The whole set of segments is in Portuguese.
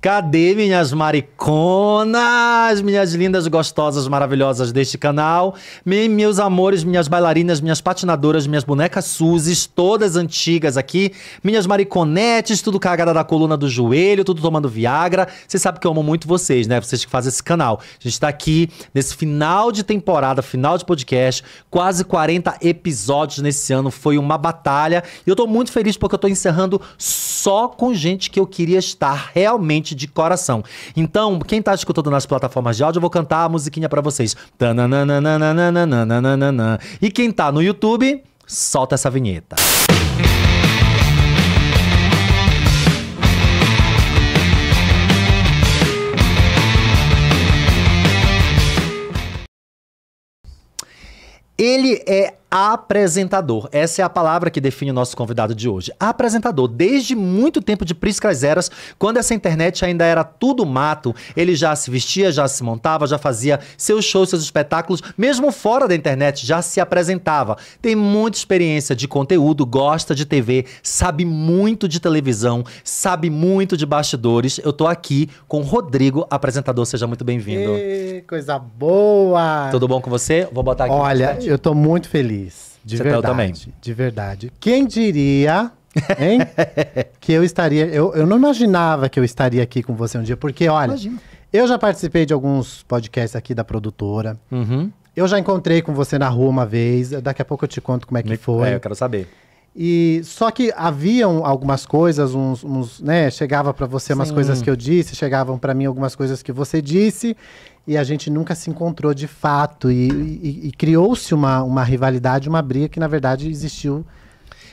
Cadê minhas mariconas, minhas lindas, gostosas, maravilhosas deste canal? meus amores, minhas bailarinas, minhas patinadoras, minhas bonecas Suzes, todas antigas aqui. Minhas mariconetes, tudo cagada da coluna do joelho, tudo tomando Viagra. Você sabe que eu amo muito vocês, né? Vocês que fazem esse canal. A gente tá aqui nesse final de temporada, final de podcast, quase 40 episódios nesse ano. Foi uma batalha. E eu tô muito feliz porque eu tô encerrando só com gente que eu queria estar realmente gente de coração. Então, quem tá escutando nas plataformas de áudio, eu vou cantar a musiquinha para vocês. E quem tá no YouTube, solta essa vinheta. Ele é apresentador. Essa é a palavra que define o nosso convidado de hoje. Apresentador. Desde muito tempo de priscas eras, quando essa internet ainda era tudo mato, ele já se vestia, já se montava, já fazia seus shows, seus espetáculos, mesmo fora da internet, já se apresentava. Tem muita experiência de conteúdo, gosta de TV, sabe muito de televisão, sabe muito de bastidores. Eu tô aqui com Rodrigo, apresentador. Seja muito bem-vindo. Coisa boa! Tudo bom com você? Vou botar aqui. Olha, eu tô muito feliz feliz. De Você tá verdade. Tá também. De verdade. Quem diria, hein? que eu estaria. Eu, eu não imaginava que eu estaria aqui com você um dia, porque, olha, Imagina. eu já participei de alguns podcasts aqui da produtora. Uhum. Eu já encontrei com você na rua uma vez. Daqui a pouco eu te conto como é que Me, foi. É, eu quero saber. E só que haviam algumas coisas, uns, uns né, chegava para você umas Sim. coisas que eu disse, chegavam para mim algumas coisas que você disse, e a gente nunca se encontrou de fato e, e, e criou-se uma, uma rivalidade, uma briga que na verdade existiu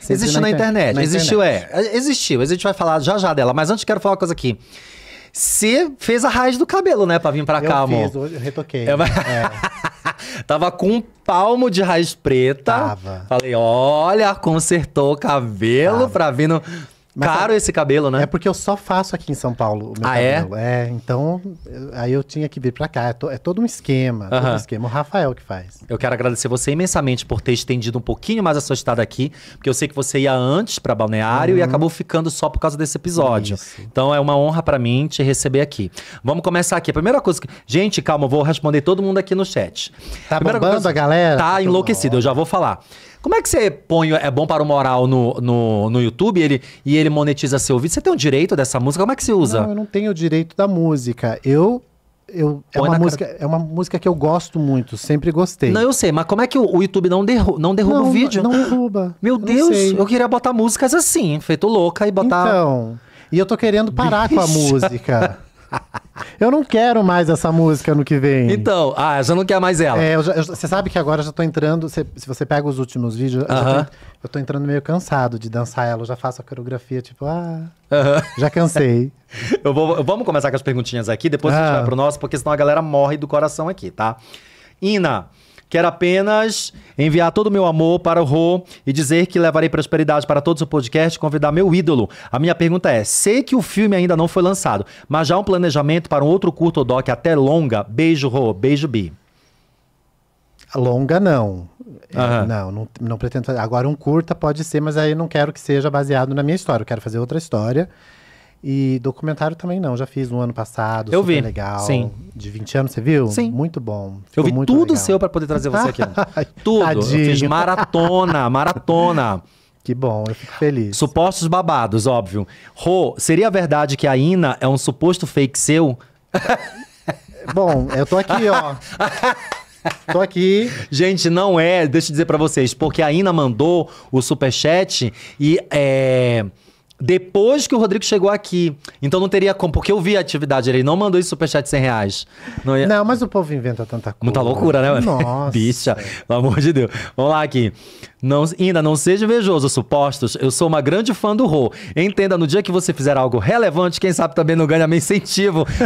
Existiu na, na, internet, internet. Na existiu, é. Existiu, a gente vai falar já já dela, mas antes quero falar uma coisa aqui. Você fez a raiz do cabelo, né, pra vir pra eu cá, fiz, amor? Eu retoquei. Eu... É. Tava com um palmo de raiz preta. Tava. Falei, olha, consertou o cabelo Tava. pra vir no... Mas Caro esse cabelo, né? É porque eu só faço aqui em São Paulo o meu ah, é? cabelo. É? é, então aí eu tinha que vir pra cá. É, to, é todo um esquema, uh -huh. todo um esquema. O Rafael que faz. Eu quero agradecer você imensamente por ter estendido um pouquinho mais a sua estada aqui, porque eu sei que você ia antes para Balneário uhum. e acabou ficando só por causa desse episódio. Isso. Então é uma honra para mim te receber aqui. Vamos começar aqui. A primeira coisa que... Gente, calma, eu vou responder todo mundo aqui no chat. Tá primeira bombando coisa... a galera? Tá, tá enlouquecido, eu já vou falar. Como é que você põe É Bom para o Moral no, no, no YouTube ele, e ele monetiza seu vídeo? Você tem o direito dessa música? Como é que se usa? Não, eu não tenho o direito da música. Eu eu, é, uma música, cara... é uma música que eu gosto muito, sempre gostei. Não, eu sei, mas como é que o, o YouTube não, derru não derruba não, o vídeo? Não derruba. Meu eu Deus, eu queria botar músicas assim, feito louca e botar. Então, e eu tô querendo parar Bicha. com a música. eu não quero mais essa música no que vem. Então, ah, já não quer mais ela. É, eu já, eu, você sabe que agora eu já tô entrando. Se, se você pega os últimos vídeos, uh -huh. eu, tô, eu tô entrando meio cansado de dançar ela. Eu já faço a coreografia, tipo, ah. Já cansei. eu vou, vamos começar com as perguntinhas aqui, depois ah. a gente ah. vai pro nosso, porque senão a galera morre do coração aqui, tá? Ina, Quero apenas enviar todo o meu amor para o Rô e dizer que levarei prosperidade para todo o podcast e convidar meu ídolo. A minha pergunta é: sei que o filme ainda não foi lançado, mas já há um planejamento para um outro curto doc até longa? Beijo, Rô. Beijo, Bi. Longa, não. Uhum. Não, não, não pretendo fazer. Agora, um curta pode ser, mas aí eu não quero que seja baseado na minha história. Eu quero fazer outra história. E documentário também não, já fiz um ano passado, eu vi. legal. Sim. De 20 anos, você viu? Sim. Muito bom. eu vi tudo legal. seu para poder trazer você aqui. tudo. Tadinho. Eu fiz maratona, maratona. Que bom, eu fico feliz. Supostos babados, óbvio. Rô, seria verdade que a Ina é um suposto fake seu? bom, eu tô aqui, ó. Tô aqui. Gente, não é, deixa eu dizer para vocês, porque a Ina mandou o superchat e é depois que o Rodrigo chegou aqui. Então não teria como, porque eu vi a atividade, ele não mandou esse superchat de 100 reais. Não, ia... não, mas o povo inventa tanta coisa. Muita loucura, né? Nossa. Bicha, pelo amor de Deus. Vamos lá aqui. Não, ainda não seja invejoso, supostos. Eu sou uma grande fã do Rô. Entenda, no dia que você fizer algo relevante, quem sabe também não ganha meu incentivo.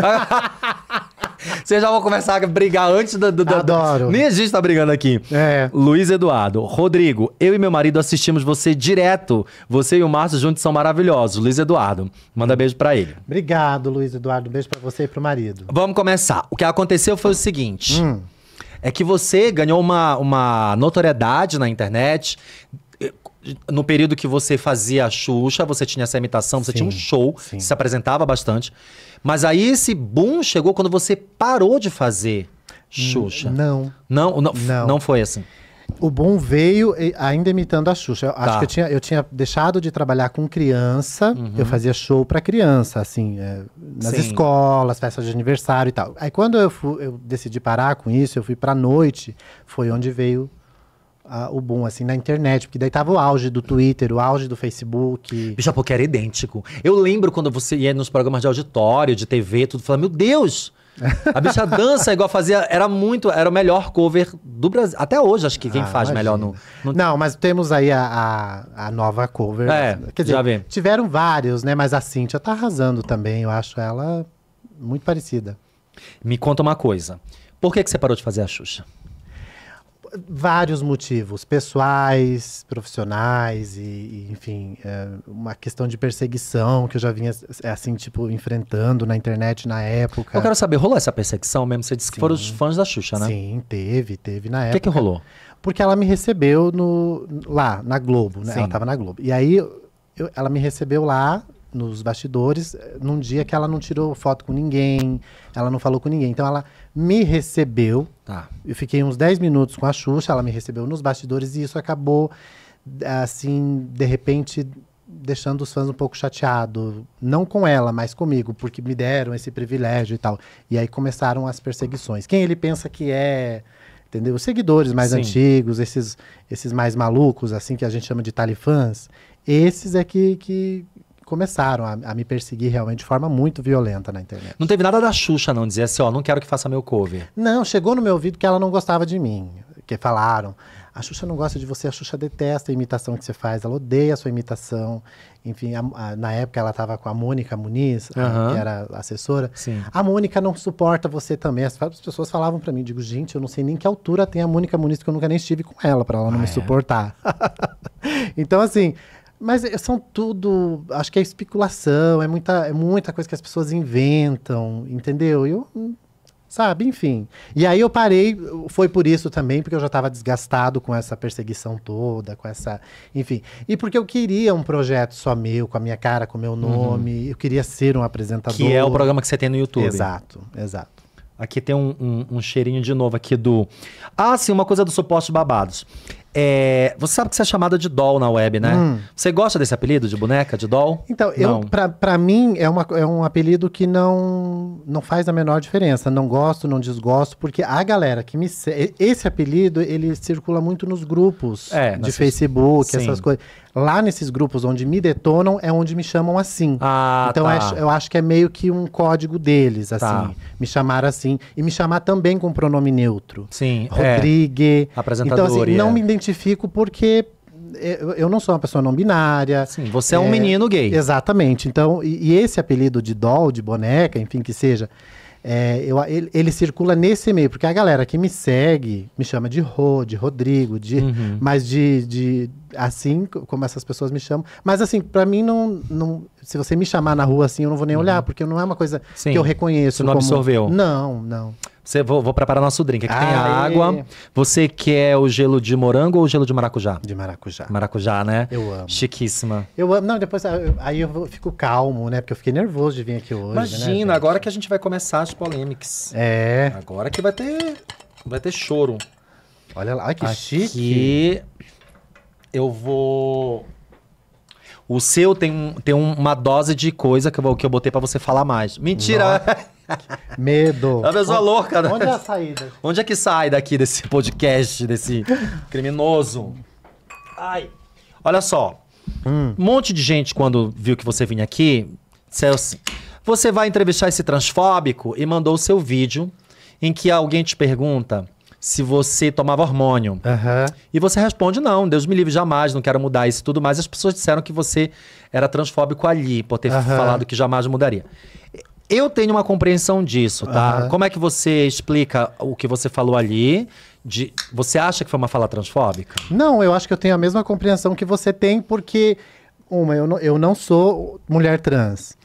Vocês já vão começar a brigar antes da. Adoro. Nem a gente tá brigando aqui. É. Luiz Eduardo. Rodrigo, eu e meu marido assistimos você direto. Você e o Márcio juntos são maravilhosos. Luiz Eduardo. Manda beijo para ele. Obrigado, Luiz Eduardo. Beijo para você e pro marido. Vamos começar. O que aconteceu foi o seguinte. Hum. É que você ganhou uma, uma notoriedade na internet, no período que você fazia a Xuxa, você tinha essa imitação, você sim, tinha um show, sim. se apresentava bastante. Mas aí esse boom chegou quando você parou de fazer Xuxa. Não. Não, não, não. não foi assim. O boom veio ainda imitando a Xuxa. Eu, tá. Acho que eu tinha, eu tinha deixado de trabalhar com criança. Uhum. Eu fazia show para criança, assim, é, nas Sim. escolas, festas de aniversário e tal. Aí quando eu, fui, eu decidi parar com isso, eu fui pra noite. Foi onde veio a, o boom, assim, na internet. Porque daí tava o auge do Twitter, o auge do Facebook. Bicha, porque era idêntico. Eu lembro quando você ia nos programas de auditório, de TV, tudo, falando, meu Deus! A bicha dança igual fazia. Era muito. Era o melhor cover do Brasil. Até hoje, acho que quem ah, faz imagina. melhor no, no, Não, mas temos aí a, a, a nova cover. É, quer dizer, já vi. tiveram vários, né? Mas a Cintia tá arrasando também. Eu acho ela muito parecida. Me conta uma coisa. Por que, que você parou de fazer a Xuxa? vários motivos, pessoais, profissionais e, e enfim, é uma questão de perseguição que eu já vinha é, é assim tipo enfrentando na internet na época. Eu quero saber, rolou essa perseguição mesmo? Você disse Sim. que foram os fãs da Xuxa, né? Sim, teve, teve na época. O que, que rolou? Porque ela me recebeu no lá na Globo, né? Sim. Ela tava na Globo. E aí eu, ela me recebeu lá nos bastidores, eh, num dia que ela não tirou foto com ninguém, ela não falou com ninguém. Então ela me recebeu. Tá. Eu fiquei uns 10 minutos com a Xuxa, ela me recebeu nos bastidores e isso acabou, assim, de repente, deixando os fãs um pouco chateados. Não com ela, mas comigo, porque me deram esse privilégio e tal. E aí começaram as perseguições. Quem ele pensa que é entendeu? Os seguidores mais Sim. antigos, esses, esses mais malucos, assim, que a gente chama de talifãs, esses é que, que, começaram a, a, me perseguir realmente de forma muito violenta na internet. Não teve nada da Xuxa, não, dizer assim, ó, não quero que faça meu cover. Não, chegou no meu ouvido que ela não gostava de mim. Que falaram, a Xuxa não gosta de você, a Xuxa detesta a imitação que você faz, ela odeia a sua imitação. Enfim, a, a, na época ela estava com a Mônica Muniz, uhum. que era assessora. Sim. A Mônica não suporta você também. As, as pessoas falavam para mim, digo, gente, eu não sei nem que altura tem a Mônica Muniz, que eu nunca nem estive com ela, para ela não ah, me é? suportar. então, assim, mas eh, são tudo. Acho que é especulação, é muita, é muita coisa que as pessoas inventam, entendeu? Eu. Sabe, enfim. E aí eu parei, foi por isso também, porque eu já estava desgastado com essa perseguição toda, com essa. Enfim. E porque eu queria um projeto só meu, com a minha cara, com o meu uhum. nome. Uhum. Eu queria ser um apresentador. Que é o programa que você tem no YouTube. Exato, exato. Aqui tem um, um, um cheirinho de novo aqui do. Ah, sim, uma coisa dos supostos babados. É, você sabe que você é chamada de doll na web, né? Hum. Você gosta desse apelido de boneca, de doll? Então, eu, pra, pra mim, é, uma, é um apelido que não, não faz a menor diferença. Não gosto, não desgosto, porque a galera que me... Esse apelido, ele circula muito nos grupos é, de Facebook, sim. essas coisas. Lá nesses grupos onde me detonam, é onde me chamam assim. Ah, então, tá. é, eu acho que é meio que um código deles, tá. assim. Tá. Me chamar assim. E me chamar também com pronome neutro. Sim, é. Rodrigue. É. Apresentador. Então, assim, não é. me identifico identifico porque eu não sou uma pessoa não binária. Sim, você é, é um menino gay. Exatamente. Então, e, e, esse apelido de doll, de boneca, enfim, que seja, é, eu, ele, ele, circula nesse meio, porque a galera que me segue me chama de Rô, Ro, de Rodrigo, de, uhum. mas de, de, assim como essas pessoas me chamam. Mas assim, para mim não, não, se você me chamar na rua assim, eu não vou nem uhum. olhar, porque não é uma coisa Sim. que eu reconheço. Você não como... absorveu? Não, não vou, vou, preparar nosso drink. Aqui Aê. tem a água. Você quer o gelo de morango ou o gelo de maracujá? De maracujá. Maracujá, né? Eu amo. Chiquíssima. Eu amo. Não, depois ah, aí eu fico calmo, né? Porque eu fiquei nervoso de vir aqui hoje. Né, Imagina, né, agora que a gente vai começar as polêmicas. É. Agora que vai ter. Vai ter choro. Olha lá, ai, que aqui, chique. Eu vou. O seu tem, tem uma dose de coisa que eu, que eu botei para você falar mais. Mentira! Medo. É uma pessoa louca, né? Onde é a saída? Onde é que sai daqui desse podcast, desse criminoso? Ai. Olha só. Hum. Um monte de gente, quando viu que você vinha aqui, assim: você vai entrevistar esse transfóbico e mandou o seu vídeo em que alguém te pergunta se você tomava hormônio. Uhum. E você responde: não, Deus me livre jamais, não quero mudar isso e tudo mais. as pessoas disseram que você era transfóbico ali, por ter uhum. falado que jamais mudaria. Eu tenho uma compreensão disso, tá? Uhum. Como é que você explica o que você falou ali? De, você acha que foi uma fala transfóbica? Não, eu acho que eu tenho a mesma compreensão que você tem, porque, uma, eu não, eu não sou mulher trans.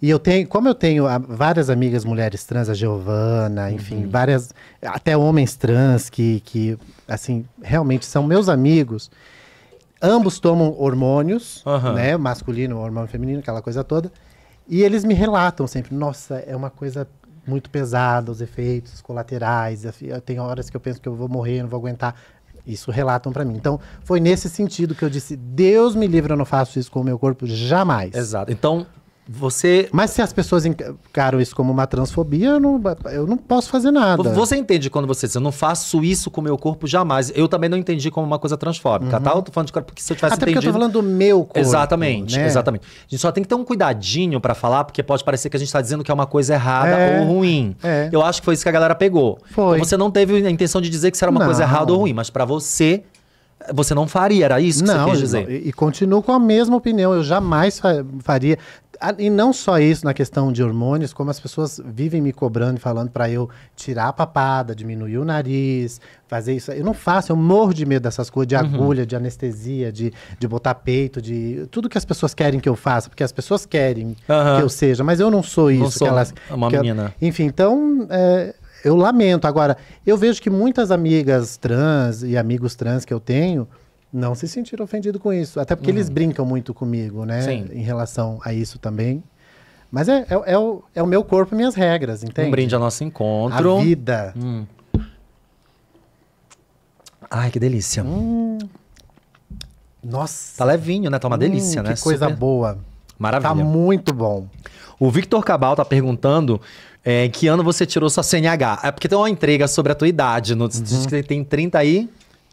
E eu tenho, como eu tenho ah, várias amigas mulheres trans, a Giovana, uhum. enfim, uhum. várias, até homens trans que, que, assim, realmente são meus amigos. Ambos tomam hormônios, uhum. né? Masculino, hormônio feminino, aquela coisa toda. E eles me relatam sempre, nossa, é uma coisa muito pesada, os efeitos colaterais, tem horas que eu penso que eu vou morrer, não vou aguentar. Isso relatam para mim. Então, foi nesse sentido que eu disse: Deus me livre, eu não faço isso com o meu corpo jamais. Exato. Então, você. Mas se as pessoas encaram isso como uma transfobia, eu não, eu não posso fazer nada. Você entende quando você diz, eu não faço isso com o meu corpo jamais. Eu também não entendi como uma coisa transfóbica, tá? uhum. tá? Eu tô falando de corpo, porque se eu tivesse Até entendido. Porque eu tô falando do meu corpo. Exatamente, né? exatamente. A gente só tem que ter um cuidadinho para falar, porque pode parecer que a gente tá dizendo que é uma coisa errada é, ou ruim. É. Eu acho que foi isso que a galera pegou. Foi. Então, você não teve a intenção de dizer que isso era uma não. coisa errada ou ruim, mas para você você não faria, era isso que não, você quis dizer? Não, e, e continuo com a mesma opinião. Eu jamais faria. Ah, e não só isso na questão de hormônios, como as pessoas vivem me cobrando e falando para eu tirar a papada, diminuir o nariz, fazer isso. Eu não faço, eu morro de medo dessas coisas, de uhum. agulha, de anestesia, de, de botar peito, de tudo que as pessoas querem que eu faça, porque as pessoas querem uhum. que eu seja, mas eu não sou isso. Não sou elas, uma menina. Eu, enfim, então é, eu lamento. Agora, eu vejo que muitas amigas trans e amigos trans que eu tenho não se sentiram ofendidos com isso. Até porque uhum. eles brincam muito comigo, né? Sim. Em relação a isso também. Mas é, é, é, o, é o meu corpo e minhas regras, entende? Um brinde ao nosso encontro. A vida. Hum. Ai, que delícia. Hum. Nossa. Tá levinho, né? Tá uma hum, delícia, hum, né? Que coisa Super... boa. Maravilha. Tá muito bom. O Victor Cabal tá perguntando é, em que ano você tirou sua CNH? É porque tem uma entrega sobre a tua idade. No, uhum. Diz que você tem 30 aí.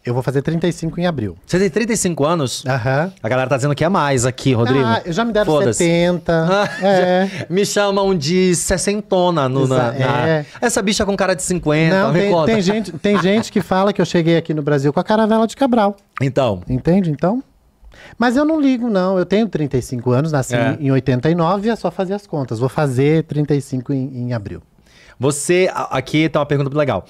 Eu vou fazer 35 em abril. Você tem 35 anos? Aham. Uhum. A galera tá dizendo que é mais aqui, Rodrigo. Ah, já me deram 70. é. Me chamam de sessentona no, na, na... É. Essa bicha com cara de 50, Não, tem, tem, gente, tem gente que fala que eu cheguei aqui no Brasil com a caravela de Cabral. Então. Entende, então? Mas eu não ligo, não. Eu tenho 35 anos, nasci é. em 89 e é só fazer as contas. Vou fazer 35 em, em abril. Você, aqui tá uma pergunta muito legal.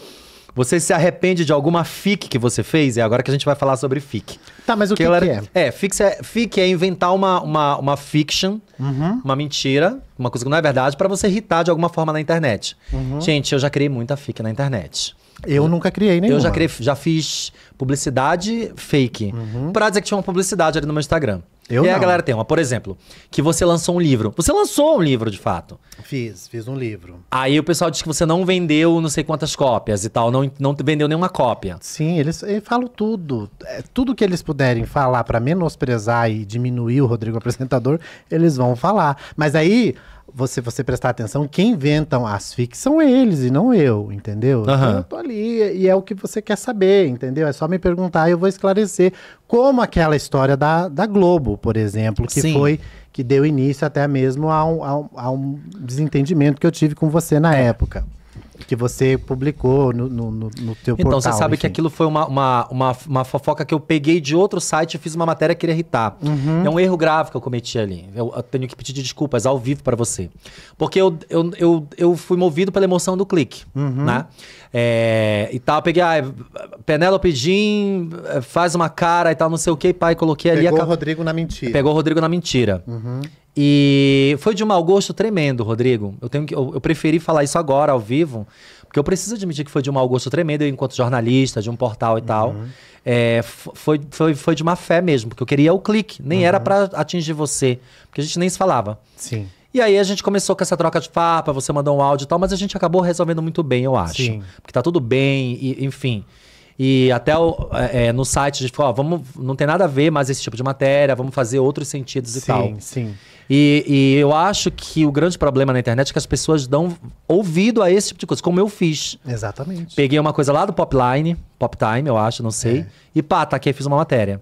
Você se arrepende de alguma FIC que você fez? É agora que a gente vai falar sobre FIC. Tá, mas o que, que é? É, FIC é, FIC é inventar uma, uma, uma fiction, uhum. uma mentira, uma coisa que não é verdade, para você irritar de alguma forma na internet. Uhum. Gente, eu já criei muita FIC na internet. Eu hum. nunca criei nenhuma. Eu já, criei, já fiz publicidade fake. Uhum. Pra dizer que tinha uma publicidade ali no meu Instagram. Eu e aí não. a galera tem uma, por exemplo, que você lançou um livro. Você lançou um livro, de fato. Fiz, fiz um livro. Aí o pessoal diz que você não vendeu não sei quantas cópias e tal, não, não vendeu nenhuma cópia. Sim, eles, eles falam tudo. É, tudo que eles puderem falar para menosprezar e diminuir o Rodrigo Apresentador, eles vão falar. Mas aí você, você prestar atenção, quem inventam as fics são eles e não eu, entendeu? Uhum. Então eu tô ali e é o que você quer saber, entendeu? É só me perguntar e eu vou esclarecer. Como aquela história da, da Globo, por exemplo, que Sim. foi que deu início até mesmo a um, a um, a um desentendimento que eu tive com você na é. época que você publicou no, no, no, no teu então, portal. Então, você sabe enfim. que aquilo foi uma, uma, uma, uma, fofoca que eu peguei de outro site e fiz uma matéria que iria irritar. Uhum. É um erro grave que eu cometi ali. Eu, eu tenho que pedir desculpas ao vivo para você. Porque eu, eu, eu, eu, fui movido pela emoção do clique, uhum. né? É, e tal, peguei, ah, Penélope Jean faz uma cara e tal, não sei o que, pai, coloquei ali. Pegou o Rodrigo na mentira. Pegou o Rodrigo na mentira. Uhum. E foi de um mau gosto tremendo, Rodrigo. Eu tenho que, eu, eu, preferi falar isso agora, ao vivo, porque eu preciso admitir que foi de um mau gosto tremendo, eu, enquanto jornalista de um portal e uhum. tal. É, foi, foi, foi de uma fé mesmo, porque eu queria o clique, nem uhum. era para atingir você, porque a gente nem se falava. Sim. E aí a gente começou com essa troca de papo, você mandou um áudio e tal, mas a gente acabou resolvendo muito bem, eu acho. Sim. Porque tá tudo bem, e, enfim. E até o, é, é, no site a gente falou, ó, vamos, não tem nada a ver mais esse tipo de matéria, vamos fazer outros sentidos sim, e tal. Sim, sim. E, e, eu acho que o grande problema na internet é que as pessoas dão ouvido a esse tipo de coisa, como eu fiz. Exatamente. Peguei uma coisa lá do Popline, Poptime, eu acho, não sei, é. e pá, tá aqui, fiz uma matéria.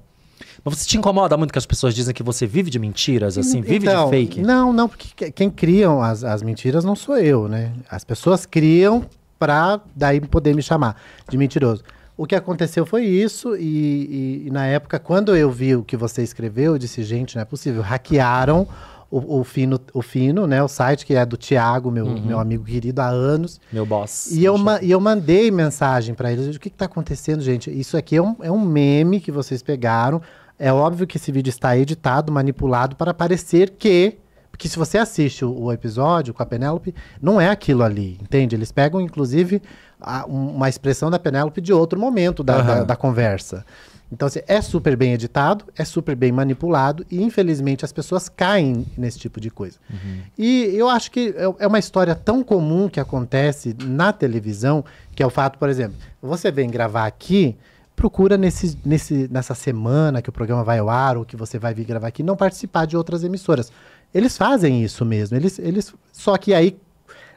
Mas você te incomoda muito que as pessoas dizem que você vive de mentiras, assim, então, vive então, de fake? Não, não, porque quem criam as, as mentiras não sou eu, né? As pessoas criam pra daí poder me chamar de mentiroso. O que aconteceu foi isso, e, e, e, na época, quando eu vi o que você escreveu, eu disse, gente, não é possível. Hackearam o, o fino, o fino, né? O site que é do Tiago, meu, uhum. meu amigo querido, há anos. Meu boss. E eu, e eu mandei mensagem para eles. o que, está acontecendo, gente? Isso aqui é um, é um meme que vocês pegaram. É óbvio que esse vídeo está editado, manipulado, para parecer que porque se você assiste o, episódio com a Penélope, não é aquilo ali, entende? Eles pegam, inclusive, a, uma expressão da Penélope de outro momento da, uhum. da, da conversa. Então, assim, é super bem editado, é super bem manipulado e, infelizmente, as pessoas caem nesse tipo de coisa. Uhum. E eu acho que é, é uma história tão comum que acontece na televisão, que é o fato, por exemplo, você vem gravar aqui, procura nesse, nesse, nessa semana que o programa vai ao ar ou que você vai vir gravar aqui, não participar de outras emissoras. Eles fazem isso mesmo. Eles, eles Só que aí,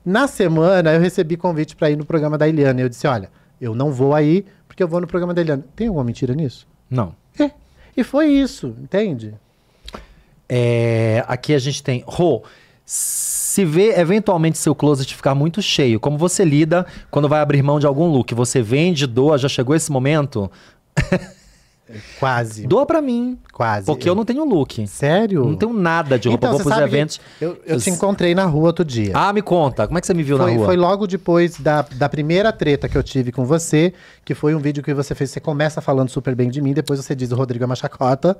na semana, eu recebi convite para ir no programa da Eliana. Eu disse: olha, eu não vou aí porque eu vou no programa da Eliana. Tem alguma mentira nisso? Não. É. E foi isso, entende? É, aqui a gente tem. Rô. Oh, se vê eventualmente seu closet ficar muito cheio, como você lida quando vai abrir mão de algum look? Você vende, doa, já chegou esse momento? Quase. Doa pra mim. Quase. Porque eu não tenho look. Sério? Não tenho nada de roupa. Então, eu vou pros eventos. Eu, eu te encontrei na rua outro dia. Ah, me conta. Como é que você me viu foi, na rua? Foi logo depois da, da primeira treta que eu tive com você, que foi um vídeo que você fez. Você começa falando super bem de mim, depois você diz o Rodrigo é uma chacota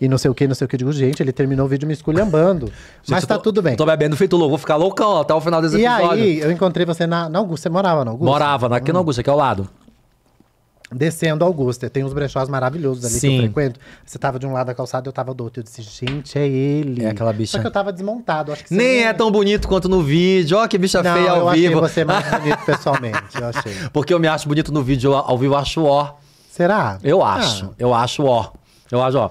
e não sei o que, não sei o que. digo, gente, ele terminou o vídeo me esculhambando. mas tá tudo bem. Tô bebendo feito louco, vou ficar loucão até o final desse e episódio. E aí, eu encontrei você na, na Augusta. Você morava na Augusta? Morava, aqui hum. na Augusta, aqui ao lado descendo Augusta. Tem uns brechós maravilhosos ali Sim. que eu frequento. Você tava de um lado da calçada, eu tava do outro. Eu disse, gente, é ele. É aquela bicha. Só que eu tava desmontado. Acho que Nem é tão bonito quanto no vídeo. Ó, que bicha Não, feia ao eu vivo. Eu achei você mais bonito pessoalmente. Eu achei. Porque eu me acho bonito no vídeo, ao vivo eu acho ó. Será? Eu acho. Ah. Eu acho ó. Eu acho ó.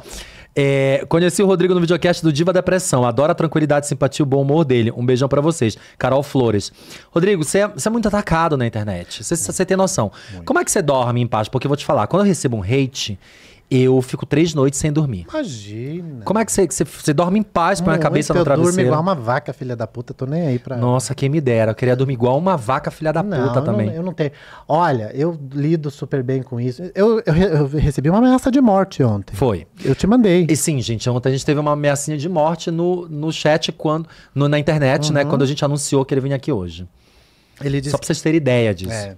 É, conheci o Rodrigo no videocast do Diva Depressão. Adoro a tranquilidade, simpatia e o bom humor dele. Um beijão para vocês. Carol Flores. Rodrigo, você é, é, muito atacado na internet. Você tem noção. Muito. Como é que você dorme em paz? Porque eu vou te falar, quando eu recebo um hate, eu fico três noites sem dormir. Imagina. Como é que você, você, você dorme em paz, põe a cabeça no travesseiro? Eu durmo igual uma vaca, filha da puta, tô nem aí pra... Nossa, quem me dera, eu queria dormir igual uma vaca, filha da não, puta eu também. Não, eu não tenho. Olha, eu lido super bem com isso. Eu, eu, eu, recebi uma ameaça de morte ontem. Foi. Eu te mandei. E sim, gente, ontem a gente teve uma ameaçinha de morte no, no chat, quando no, na internet, né? uhum. né, quando a gente anunciou que ele vinha aqui hoje. Ele disse Só pra vocês terem ideia é. disso. É.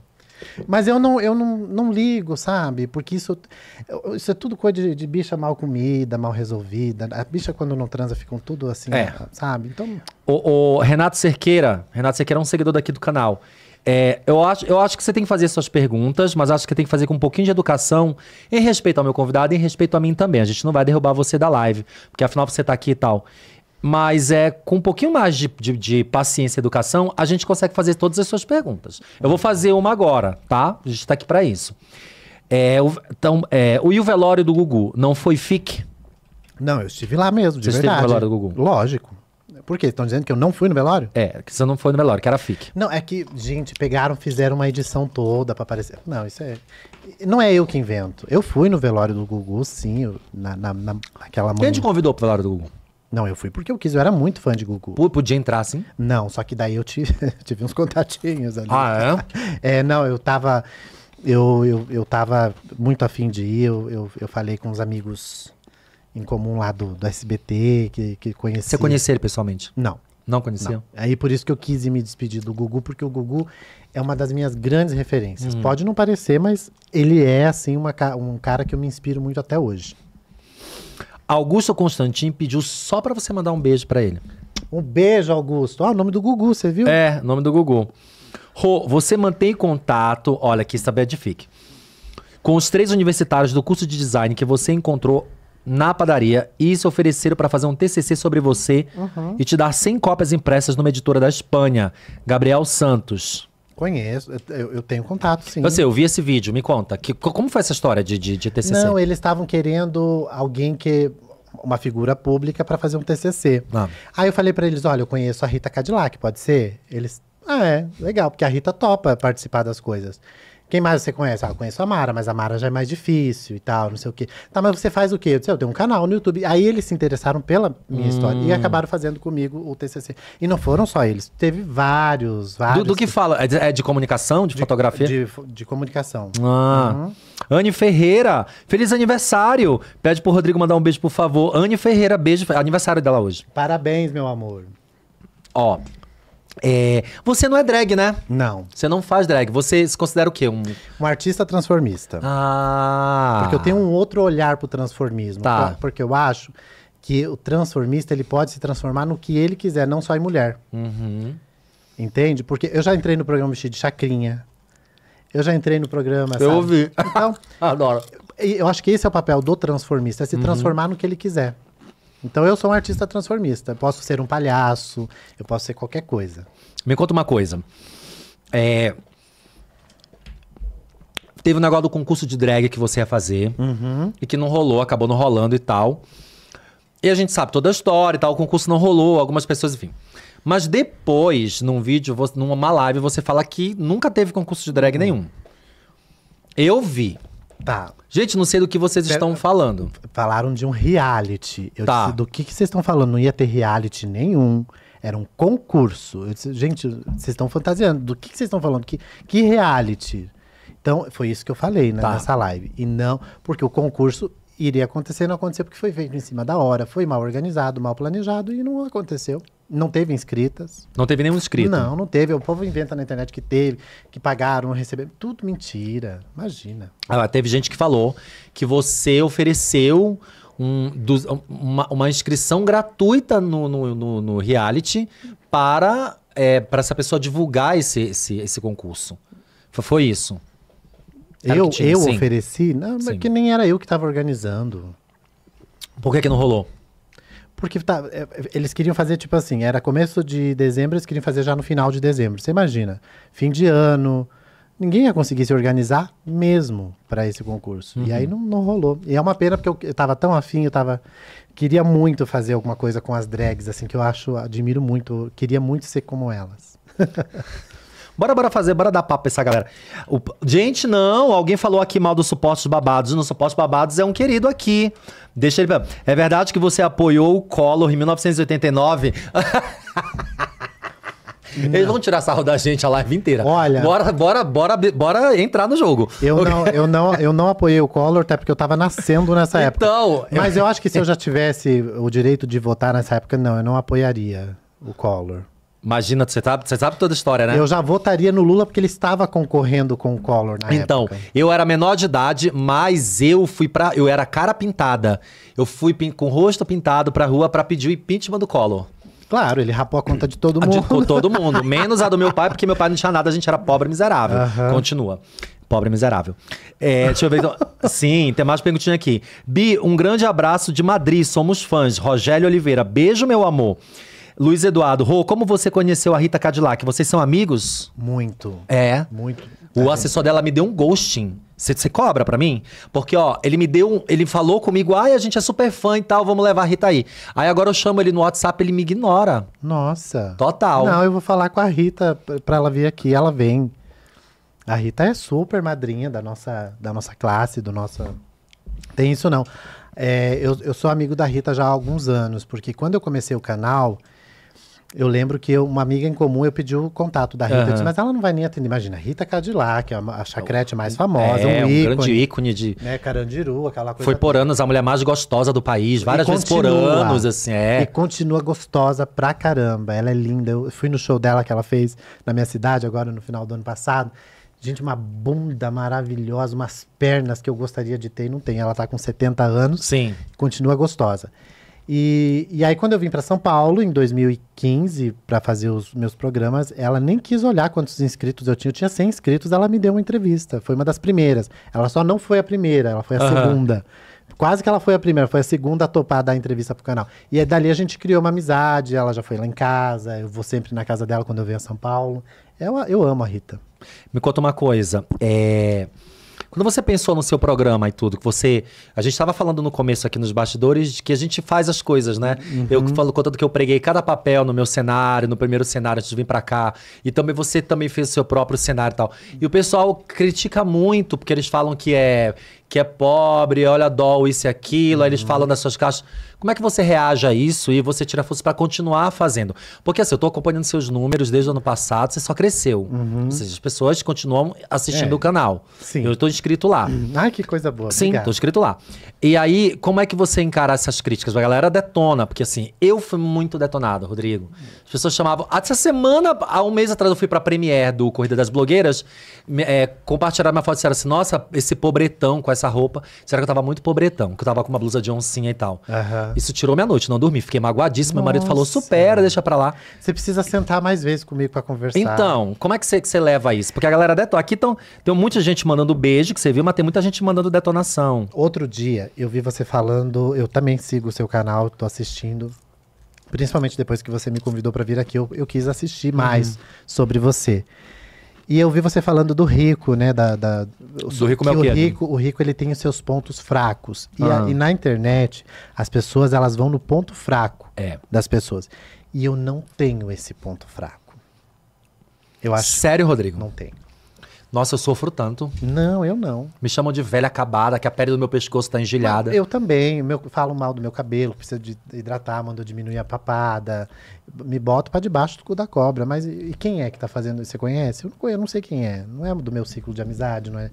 Mas eu não, eu não, não ligo, sabe? Porque isso, isso é tudo coisa de, de bicha mal comida, mal resolvida. A bicha, quando não transa, ficam tudo assim, é. sabe? Então. O, o, Renato Cerqueira. Renato Cerqueira é um seguidor daqui do canal. É, eu, acho, eu acho que você tem que fazer suas perguntas, mas acho que tem que fazer com um pouquinho de educação em respeito ao meu convidado e em respeito a mim também. A gente não vai derrubar você da live, porque afinal você tá aqui e tal. Mas é com um pouquinho mais de, de, de, paciência e educação, a gente consegue fazer todas as suas perguntas. Eu vou fazer uma agora, tá? A gente tá aqui para isso. É, o, então, é, o E o velório do Gugu não foi fique? Não, eu estive lá mesmo, de você verdade. Você esteve no velório do Gugu? Lógico. Por quê? Estão dizendo que eu não fui no velório? É, que você não foi no velório, que era fique. Não, é que, gente, pegaram, fizeram uma edição toda pra aparecer. Não, isso é. Não é eu que invento. Eu fui no velório do Gugu, sim, na, na, naquela. Quem te convidou pro velório do Gugu? Não, eu fui porque eu quis, eu era muito fã de Gugu. P podia entrar, sim? Não, só que daí eu tive, tive uns contatinhos ali. Ah, é? é, não, eu tava. Eu, eu, eu tava muito afim de ir, eu, eu, eu falei com uns amigos em comum lá do, do SBT, que, que conheci. Você conhecia ele pessoalmente? Não. Não conheceu? Aí por isso que eu quis me despedir do Gugu, porque o Gugu é uma das minhas grandes referências. Hum. Pode não parecer, mas ele é, assim, uma, um cara que eu me inspiro muito até hoje. Augusto Constantin pediu só para você mandar um beijo para ele. Um beijo, Augusto. Ah, o nome do Gugu, você viu? É, nome do Gugu. Rô, você mantém contato, olha, que bedfick, com os três universitários do curso de design que você encontrou na padaria e se ofereceram para fazer um TCC sobre você uhum. e te dar 100 cópias impressas numa editora da Espanha, Gabriel Santos. Conheço, eu, eu, tenho contato, sim. você eu vi esse vídeo, me conta. Que, como foi essa história de, de, de TCC? Não, eles estavam querendo alguém que. Uma figura pública para fazer um TCC. Ah. Aí eu falei para eles: olha, eu conheço a Rita Cadillac, pode ser? Eles. Ah, é, legal, porque a Rita topa participar das coisas. Quem mais você conhece? Ah, conheço a Mara, mas a Mara já é mais difícil e tal, não sei o quê. Tá, mas você faz o quê? Eu disse, eu tenho um canal no YouTube. Aí eles se interessaram pela minha hum. história e hum. acabaram fazendo comigo o TCC. E não foram só eles, teve vários, vários. Do, do que fala? É de, é de comunicação, de, de, fotografia? De, de comunicação. Ah. Uhum. Anne Ferreira, feliz aniversário! Pede pro Rodrigo mandar um beijo, por favor. Anne Ferreira, beijo, aniversário dela hoje. Parabéns, meu amor. Ó, é, você não é drag, né? Não. Você não faz drag. Você se considera o quê? Um, um artista transformista. Ah. Porque eu tenho um outro olhar pro transformismo. Tá. Porque eu acho que o transformista ele pode se transformar no que ele quiser, não só em mulher. Uhum. Entende? Porque eu já entrei no programa vestido de chacrinha. Eu já entrei no programa. Eu sabe? ouvi. Então, Adoro. Eu, acho que esse é o papel do transformista, é se uhum. transformar no que ele quiser. Então eu sou um artista transformista. Eu posso ser um palhaço, eu posso ser qualquer coisa. Me conta uma coisa. É... Teve um negócio do concurso de drag que você ia fazer uhum. e que não rolou, acabou não rolando e tal. E a gente sabe toda a história e tal, o concurso não rolou, algumas pessoas, enfim. Mas depois, num vídeo, numa live, você fala que nunca teve concurso de drag nenhum. Eu vi. Tá. Gente, não sei do que vocês Pera, estão falando. Falaram de um reality. Eu tá. disse, do que, que vocês estão falando? Não ia ter reality nenhum. Era um concurso. Eu disse, gente, vocês estão fantasiando. Do que, que vocês estão falando? Que, que reality? Então, foi isso que eu falei né, tá. nessa live. E não, porque o concurso iria acontecer, não aconteceu porque foi feito em cima da hora, foi mal organizado, mal planejado e não aconteceu. Não teve inscritas. Não teve nenhum inscrito. Não, não teve. O povo inventa na internet que teve, que pagaram, receberam. Tudo mentira. Imagina. Ah, teve gente que falou que você ofereceu um, dos, uma, uma, inscrição gratuita no, no, no, no reality para, é, para essa pessoa divulgar esse, esse, esse concurso. Foi isso eu tinha, eu ofereci? Não, mas que nem era eu que estava organizando. Por que, que não rolou? Porque tá, é, eles queriam fazer tipo assim, era começo de dezembro, eles queriam fazer já no final de dezembro. Você imagina, fim de ano, ninguém ia conseguir se organizar mesmo para esse concurso. Uhum. E aí uhum. não, não rolou. E é uma pena porque eu, eu tava tão afim, eu tava queria muito fazer alguma coisa com as drags assim que eu acho, admiro muito, queria muito ser como elas. Bora, bora fazer, bora dar papo pra essa galera. O... Gente, não, alguém falou aqui mal dos supostos babados. No suporte babados é um querido aqui. Deixa ele. É verdade que você apoiou o Collor em 1989? Não. Eles vão tirar sarro da gente a live inteira. Olha. Bora, bora, bora, bora entrar no jogo. Eu não, eu não, eu não apoiei o Collor, até porque eu tava nascendo nessa então, época. Então. Mas eu acho que se eu já tivesse o direito de votar nessa época, não, eu não apoiaria o Collor. Imagina, você sabe, você sabe toda a história, né? Eu já votaria no Lula porque ele estava concorrendo com o Collor na então, época. Então, eu era menor de idade, mas eu fui para, eu era cara pintada. Eu fui com o rosto pintado pra rua para pedir o impeachment do Collor. Claro, ele rapou a conta de todo ah, mundo. De todo mundo, menos a do meu pai, porque meu pai não tinha nada, a gente era pobre e miserável. Uhum. Continua. Pobre e miserável. É, deixa eu ver. Então, sim, tem mais perguntinha aqui. Bi, um grande abraço de Madrid, somos fãs. Rogério Oliveira, beijo, meu amor. Luiz Eduardo, Rô, como você conheceu a Rita Cadillac? Vocês são amigos? Muito. É. Muito. O é. assessor dela me deu um ghosting. Você cobra pra mim? Porque, ó, ele me deu um, Ele falou comigo, ai, a gente é super fã e tal, vamos levar a Rita aí. Aí agora eu chamo ele no WhatsApp, ele me ignora. Nossa. Total. Não, eu vou falar com a Rita pra ela vir aqui, ela vem. A Rita é super madrinha da nossa, da nossa classe, do nosso. Tem isso não. É, eu, eu sou amigo da Rita já há alguns anos, porque quando eu comecei o canal, eu lembro que eu, uma amiga em comum eu pedi o contato da Rita, uhum. disse, mas ela não vai nem atender. Imagina, Rita Cadillac, a, a chacrete mais é, famosa, é, um, um grande ícone de. Né, Carandiru, aquela coisa. Foi por anos a mulher mais gostosa do país, várias e vezes continua, por anos, assim, é. E continua gostosa pra caramba. Ela é linda. Eu fui no show dela que ela fez na minha cidade, agora no final do ano passado. Gente, uma bunda maravilhosa, umas pernas que eu gostaria de ter e não tem. Ela tá com 70 anos. Sim. Continua gostosa. E, e aí, quando eu vim para São Paulo, em 2015, para fazer os meus programas, ela nem quis olhar quantos inscritos eu tinha. Eu tinha 100 inscritos, ela me deu uma entrevista. Foi uma das primeiras. Ela só não foi a primeira, ela foi a uhum. segunda. Quase que ela foi a primeira, foi a segunda a topar dar entrevista pro canal. E aí, dali a gente criou uma amizade, ela já foi lá em casa, eu vou sempre na casa dela quando eu venho a São Paulo. Eu, eu amo a Rita. Me conta uma coisa, é... Quando você pensou no seu programa e tudo, que você. A gente estava falando no começo aqui nos bastidores de que a gente faz as coisas, né? Uhum. Eu falo contando que eu preguei cada papel no meu cenário, no primeiro cenário antes de vir para cá. E também você também fez o seu próprio cenário e tal. E o pessoal critica muito, porque eles falam que é que é pobre, olha dó, isso e aquilo, uhum. aí eles uhum. falam das suas caixas. Como é que você reage a isso e você tira força para continuar fazendo? Porque assim, eu tô acompanhando seus números desde o ano passado, você só cresceu. Uhum. Ou seja, as pessoas continuam assistindo é. o canal. Sim. Eu tô inscrito lá. Ah, Ai, que coisa boa. Sim, Obrigado. tô inscrito lá. E aí, como é que você encara essas críticas? A galera detona, porque assim, eu fui muito detonado, Rodrigo. As pessoas chamavam. Ah, essa semana, há um mês atrás, eu fui pra Premiere do Corrida das Blogueiras, é, compartilharam minha foto e disseram assim: nossa, esse pobretão com essa essa roupa? Será que eu tava muito pobretão? Que eu tava com uma blusa de oncinha e tal. Uhum. Isso tirou minha noite, não dormi. Fiquei magoadíssimo. Meu marido falou, supera, deixa pra lá. Você precisa sentar mais vezes comigo pra conversar. Então, como é que você, que você leva isso? Porque a galera detona. Aqui tão, tem muita gente mandando beijo, que você viu, mas tem muita gente mandando detonação. Outro dia, eu vi você falando, eu também sigo o seu canal, tô assistindo. Principalmente depois que você me convidou para vir aqui, eu, eu quis assistir mais uhum. sobre você. E eu vi você falando do rico, né? Da, da do rico que o rico, o rico ele tem os seus pontos fracos. E, ah. a, e, na internet, as pessoas elas vão no ponto fraco é. das pessoas. E eu não tenho esse ponto fraco. Eu acho. Sério, Rodrigo? Não tenho. Nossa, eu sofro tanto. Não, eu não. Me chamam de velha acabada, que a pele do meu pescoço está engilhada. Eu, também. Meu, falo mal do meu cabelo, precisa de hidratar, manda diminuir a papada. Me boto para debaixo do cu da cobra. Mas e, e quem é que está fazendo isso? Você conhece? Eu não, eu não sei quem é. Não é do meu ciclo de amizade, não é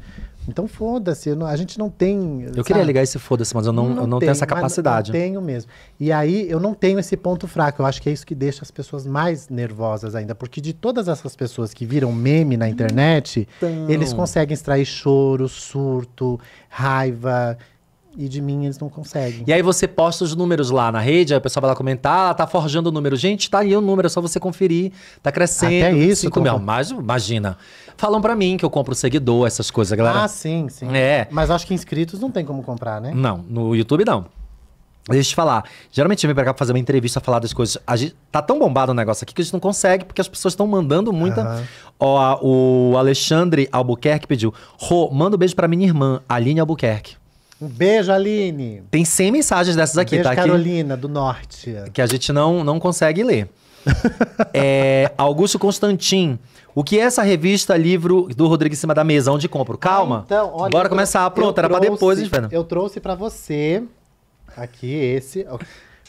então foda-se, a gente não tem. Eu sabe? queria ligar esse foda-se, mas eu não, não eu não tenho, tenho essa capacidade. Eu não tenho mesmo. E aí eu não tenho esse ponto fraco. Eu acho que é isso que deixa as pessoas mais nervosas ainda. Porque de todas essas pessoas que viram meme na internet, então... eles conseguem extrair choro, surto, raiva, e de mim eles não conseguem. E aí você posta os números lá na rede, aí o pessoal vai lá comentar, ah, tá forjando o número. Gente, tá ali o número, é só você conferir. Tá crescendo. Até isso. 5 mil. Mas, imagina. Falam para mim que eu compro seguidor, essas coisas, galera. Ah, sim, sim. É. Mas acho que inscritos não tem como comprar, né? Não, no YouTube não. Deixa eu te falar. Geralmente vem pra cá pra fazer uma entrevista, falar das coisas. A gente, tá tão bombado o negócio aqui que a gente não consegue, porque as pessoas estão mandando muita. Uhum. Ó, o Alexandre Albuquerque pediu: Rô, manda um beijo pra minha irmã, Aline Albuquerque. Um beijo, Aline. Tem 100 mensagens dessas aqui, um beijo, tá? Carolina, aqui, do Norte. Que a gente não, não consegue ler. é, Augusto Constantin. O que é essa revista, livro do Rodrigo em cima da mesa? Onde compro? Calma. Ah, então, olha, Bora começar. Pronto, era pra depois, hein, Fernando? Eu trouxe para você aqui esse,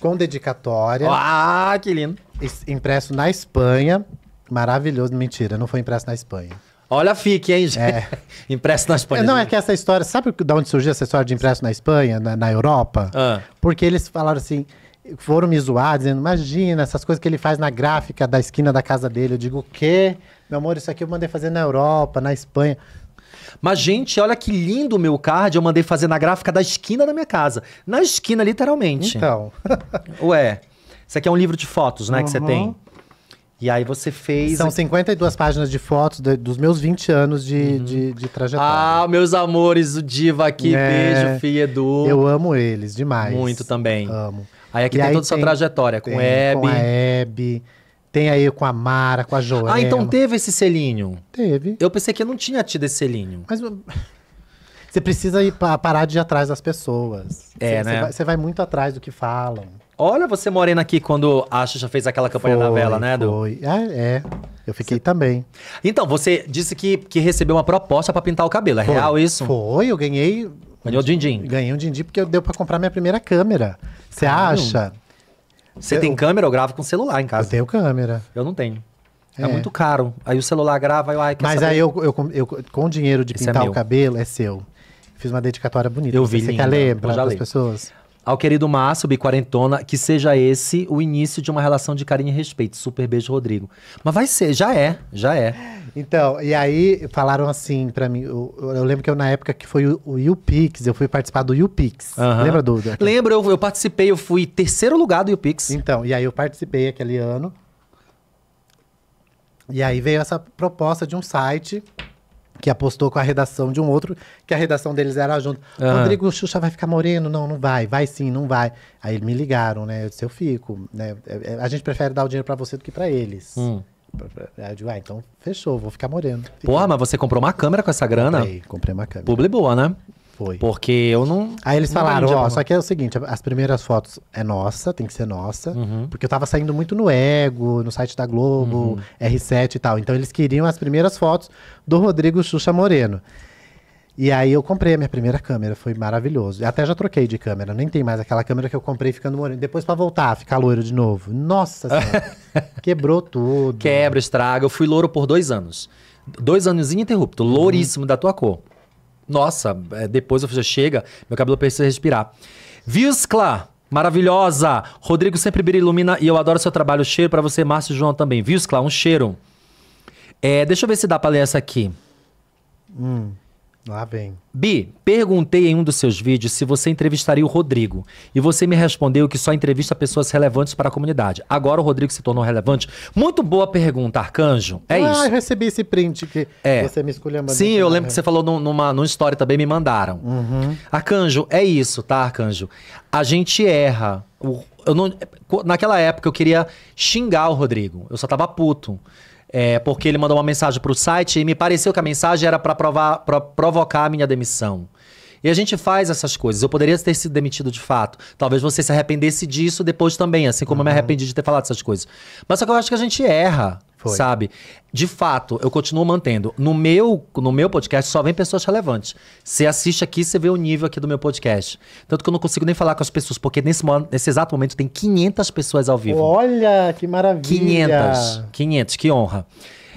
com dedicatória. Ah, que lindo. Impresso na Espanha. Maravilhoso. Mentira, não foi impresso na Espanha. Olha, fique, hein, gente? É. impresso na Espanha. Não, é que essa história. Sabe de onde surgiu essa história de impresso na Espanha, na, na Europa? Ah. Porque eles falaram assim. Foram me zoar, dizendo: imagina essas coisas que ele faz na gráfica da esquina da casa dele. Eu digo: o quê? Meu amor, isso aqui eu mandei fazer na Europa, na Espanha. Mas, gente, olha que lindo o meu card. Eu mandei fazer na gráfica da esquina da minha casa. Na esquina, literalmente. Então. Ué. Isso aqui é um livro de fotos, né? Uhum. Que você uhum. tem. E aí você fez. São 52 páginas de fotos de, dos meus 20 anos de, uhum. de, de, trajetória. Ah, meus amores, o Diva aqui, é, beijo, filho Edu. Eu amo eles demais. Muito também. Amo. Aí aqui e tem aí toda a sua trajetória, com Hebe. Com a Hebe. Tem aí com a Mara, com a Joana. Ah, então teve esse selinho? Teve. Eu pensei que eu não tinha tido esse selinho. Mas. Você precisa ir parar de ir atrás das pessoas. É, né? Você vai, você vai muito atrás do que falam. Olha você morena aqui quando Acho já fez aquela campanha foi, da vela, né, Edu? Foi. Ah, é. Eu fiquei também. Então, você disse que, que recebeu uma proposta para pintar o cabelo. É foi. real isso? Foi, eu ganhei. Ganhou din-din. Ganhei um din-din porque deu para comprar minha primeira câmera. Você acha? Você eu... tem câmera? Eu gravo com celular em casa. Eu tenho câmera. Eu não tenho. É, é muito caro. Aí o celular grava e ai, Mas aí eu, eu, eu, com o dinheiro de Esse é pintar é o cabelo, é seu. Fiz uma dedicatória bonita. Eu vi, Você linda. quer ler para as pessoas? Ao querido Márcio, biquarentona, que seja esse o início de uma relação de carinho e respeito. Super beijo, Rodrigo. Mas vai ser, já é, já é. Então, e aí falaram assim para mim. Eu, eu, lembro que eu, na época que foi o, o YouPix, eu fui participar do YouPix. Uhum. Lembra, Duda? Lembro, eu, eu participei, eu fui terceiro lugar do YouPix. Então, e aí eu participei aquele ano. E aí veio essa proposta de um site que apostou com a redação de um outro, que a redação deles era junto. Uhum. Rodrigo Xuxa vai ficar moreno? Não, não vai. Vai sim, não vai. Aí me ligaram, né? Eu disse, eu fico. Né? É, é, a gente prefere dar o dinheiro para você do que para eles. Hum. Eu digo, ah, então fechou, vou ficar moreno. Fiquei. Porra, mas você comprou uma câmera com essa grana? Comprei, comprei uma câmera. Publi boa, né? Foi. Porque eu não. Aí eles não falaram, ó, só que é o seguinte, as primeiras fotos é nossa, tem que ser nossa. Uhum. Porque eu tava saindo muito no ego, no site da Globo, uhum. R7 e tal. Então eles queriam as primeiras fotos do Rodrigo Xuxa Moreno. E aí eu comprei a minha primeira câmera, foi maravilhoso. Até já troquei de câmera, nem tem mais aquela câmera que eu comprei ficando moreno. Depois para voltar, ficar loiro de novo. Nossa senhora, quebrou tudo. Quebra, estraga. Eu fui louro por dois anos. Dois anos ininterrupto, louríssimo uhum. da tua cor. Nossa, é, depois eu já chega, meu cabelo precisa respirar. Viscla, maravilhosa. Rodrigo sempre brilha ilumina e eu adoro seu trabalho. Cheiro para você, Márcio e João também. Viscla, um cheiro. É, deixa eu ver se dá pra ler essa aqui. Hum. Lá vem. Bi, perguntei em um dos seus vídeos se você entrevistaria o Rodrigo. E você me respondeu que só entrevista pessoas relevantes para a comunidade. Agora o Rodrigo se tornou relevante. Muito boa pergunta, Arcanjo. É ah, isso. Ah, recebi esse print que é. você me escolheu. Sim, eu lembro que você falou num, numa, numa história também, me mandaram. Uhum. Arcanjo, é isso, tá, Arcanjo? A gente erra. Eu não, naquela época eu queria xingar o Rodrigo. Eu só tava puto. É, porque ele mandou uma mensagem para o site e me pareceu que a mensagem era para provocar a minha demissão. E a gente faz essas coisas. Eu poderia ter sido demitido de fato. Talvez você se arrependesse disso depois também, assim como uhum. eu me uhum. arrependi de ter falado essas coisas. Mas só que eu acho que a gente erra, Foi. sabe? De fato, eu continuo mantendo. No meu, no meu podcast só vem pessoas relevantes. Você assiste aqui, você vê o nível aqui do meu podcast. Tanto que eu não consigo nem falar com as pessoas, porque nesse, nesse exato momento tem 500 pessoas ao vivo. Olha, que maravilha! 500. 500, que honra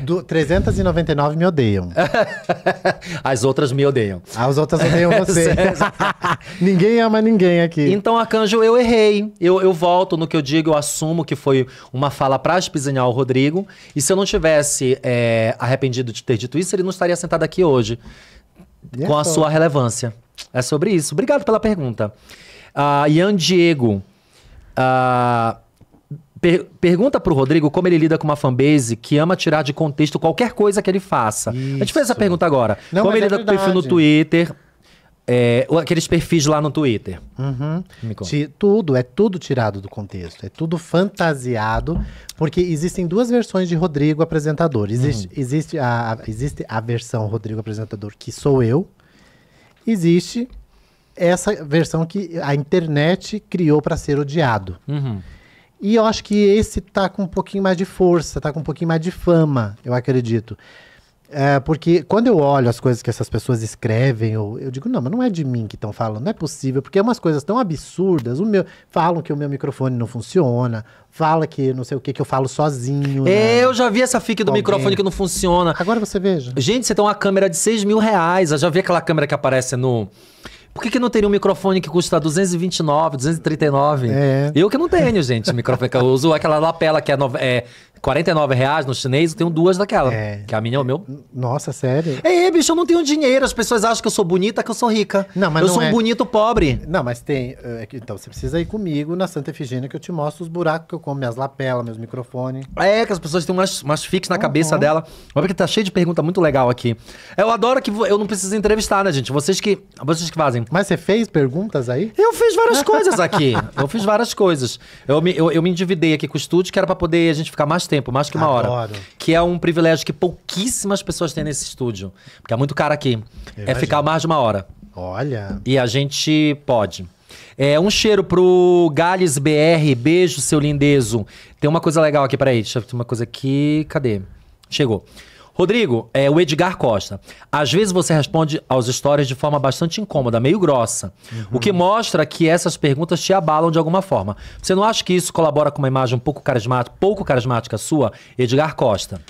do, 399 me odeiam. As outras me odeiam. Ah, as outras odeiam você. ninguém ama ninguém aqui. Então, Arcanjo, eu errei. Eu, eu volto no que eu digo, eu assumo que foi uma fala pra espizinhar o Rodrigo. E se eu não tivesse é, arrependido de ter dito isso, ele não estaria sentado aqui hoje. E é com é a sua relevância. É sobre isso. Obrigado pela pergunta. Uh, Ian Diego. Uh, Per pergunta pro Rodrigo como ele lida com uma fanbase que ama tirar de contexto qualquer coisa que ele faça. Isso. A gente fez essa pergunta agora. Não, como ele é lida com o perfil no Twitter, é, aqueles perfis lá no Twitter. Uhum. Tudo, é tudo tirado do contexto, é tudo fantasiado, porque existem duas versões de Rodrigo apresentador. Existe, uhum. existe, a, existe a versão Rodrigo apresentador, que sou eu, existe essa versão que a internet criou para ser odiado. Uhum. E eu acho que esse tá com um pouquinho mais de força, tá com um pouquinho mais de fama, eu acredito. É, porque quando eu olho as coisas que essas pessoas escrevem, eu, eu digo, não, mas não é de mim que estão falando, não é possível, porque é umas coisas tão absurdas. O meu, falam que o meu microfone não funciona, fala que não sei o que, que eu falo sozinho. É, né? eu já vi essa fique do microfone que não funciona. Agora você veja. Gente, você tem uma câmera de 6 mil reais. Eu já vi aquela câmera que aparece no. Por que, que não teria um microfone que custa 229, 239? É. Eu que não tenho, gente, microfone. eu uso aquela lapela que é, no... é 49 reais no chinês, eu tenho duas daquela. É. Que a minha é o meu. Nossa, sério? É, bicho, eu não tenho dinheiro. As pessoas acham que eu sou bonita, que eu sou rica. Não, mas eu não sou é... um bonito pobre. Não, mas tem. É então você precisa ir comigo na Santa Efigênia que eu te mostro os buracos que eu como, minhas lapelas, meus microfones. É, que as pessoas têm umas, umas fixas na cabeça dela. Olha que tá cheio de pergunta muito legal aqui. Eu adoro que eu não preciso entrevistar, né, gente? Vocês que, vocês que fazem. Mas você fez perguntas aí? Eu fiz várias coisas aqui. eu fiz várias coisas. Eu me, eu, eu me endividei aqui com o estúdio, que era pra poder a gente ficar mais tempo, mais que uma Adoro. hora. Que é um privilégio que pouquíssimas pessoas têm nesse estúdio. Porque é muito caro aqui. é ficar mais de uma hora. Olha. E a gente pode. É, um cheiro pro Gales BR. Beijo, seu lindezo. Tem uma coisa legal aqui, peraí. Deixa eu uma coisa aqui. Cadê? Chegou. Rodrigo, é o Edgar Costa. Às vezes você responde aos stories de forma bastante incômoda, meio grossa. Uhum. O que mostra que essas perguntas te abalam de alguma forma. Você não acha que isso colabora com uma imagem um pouco carismática, pouco carismática sua, Edgar Costa?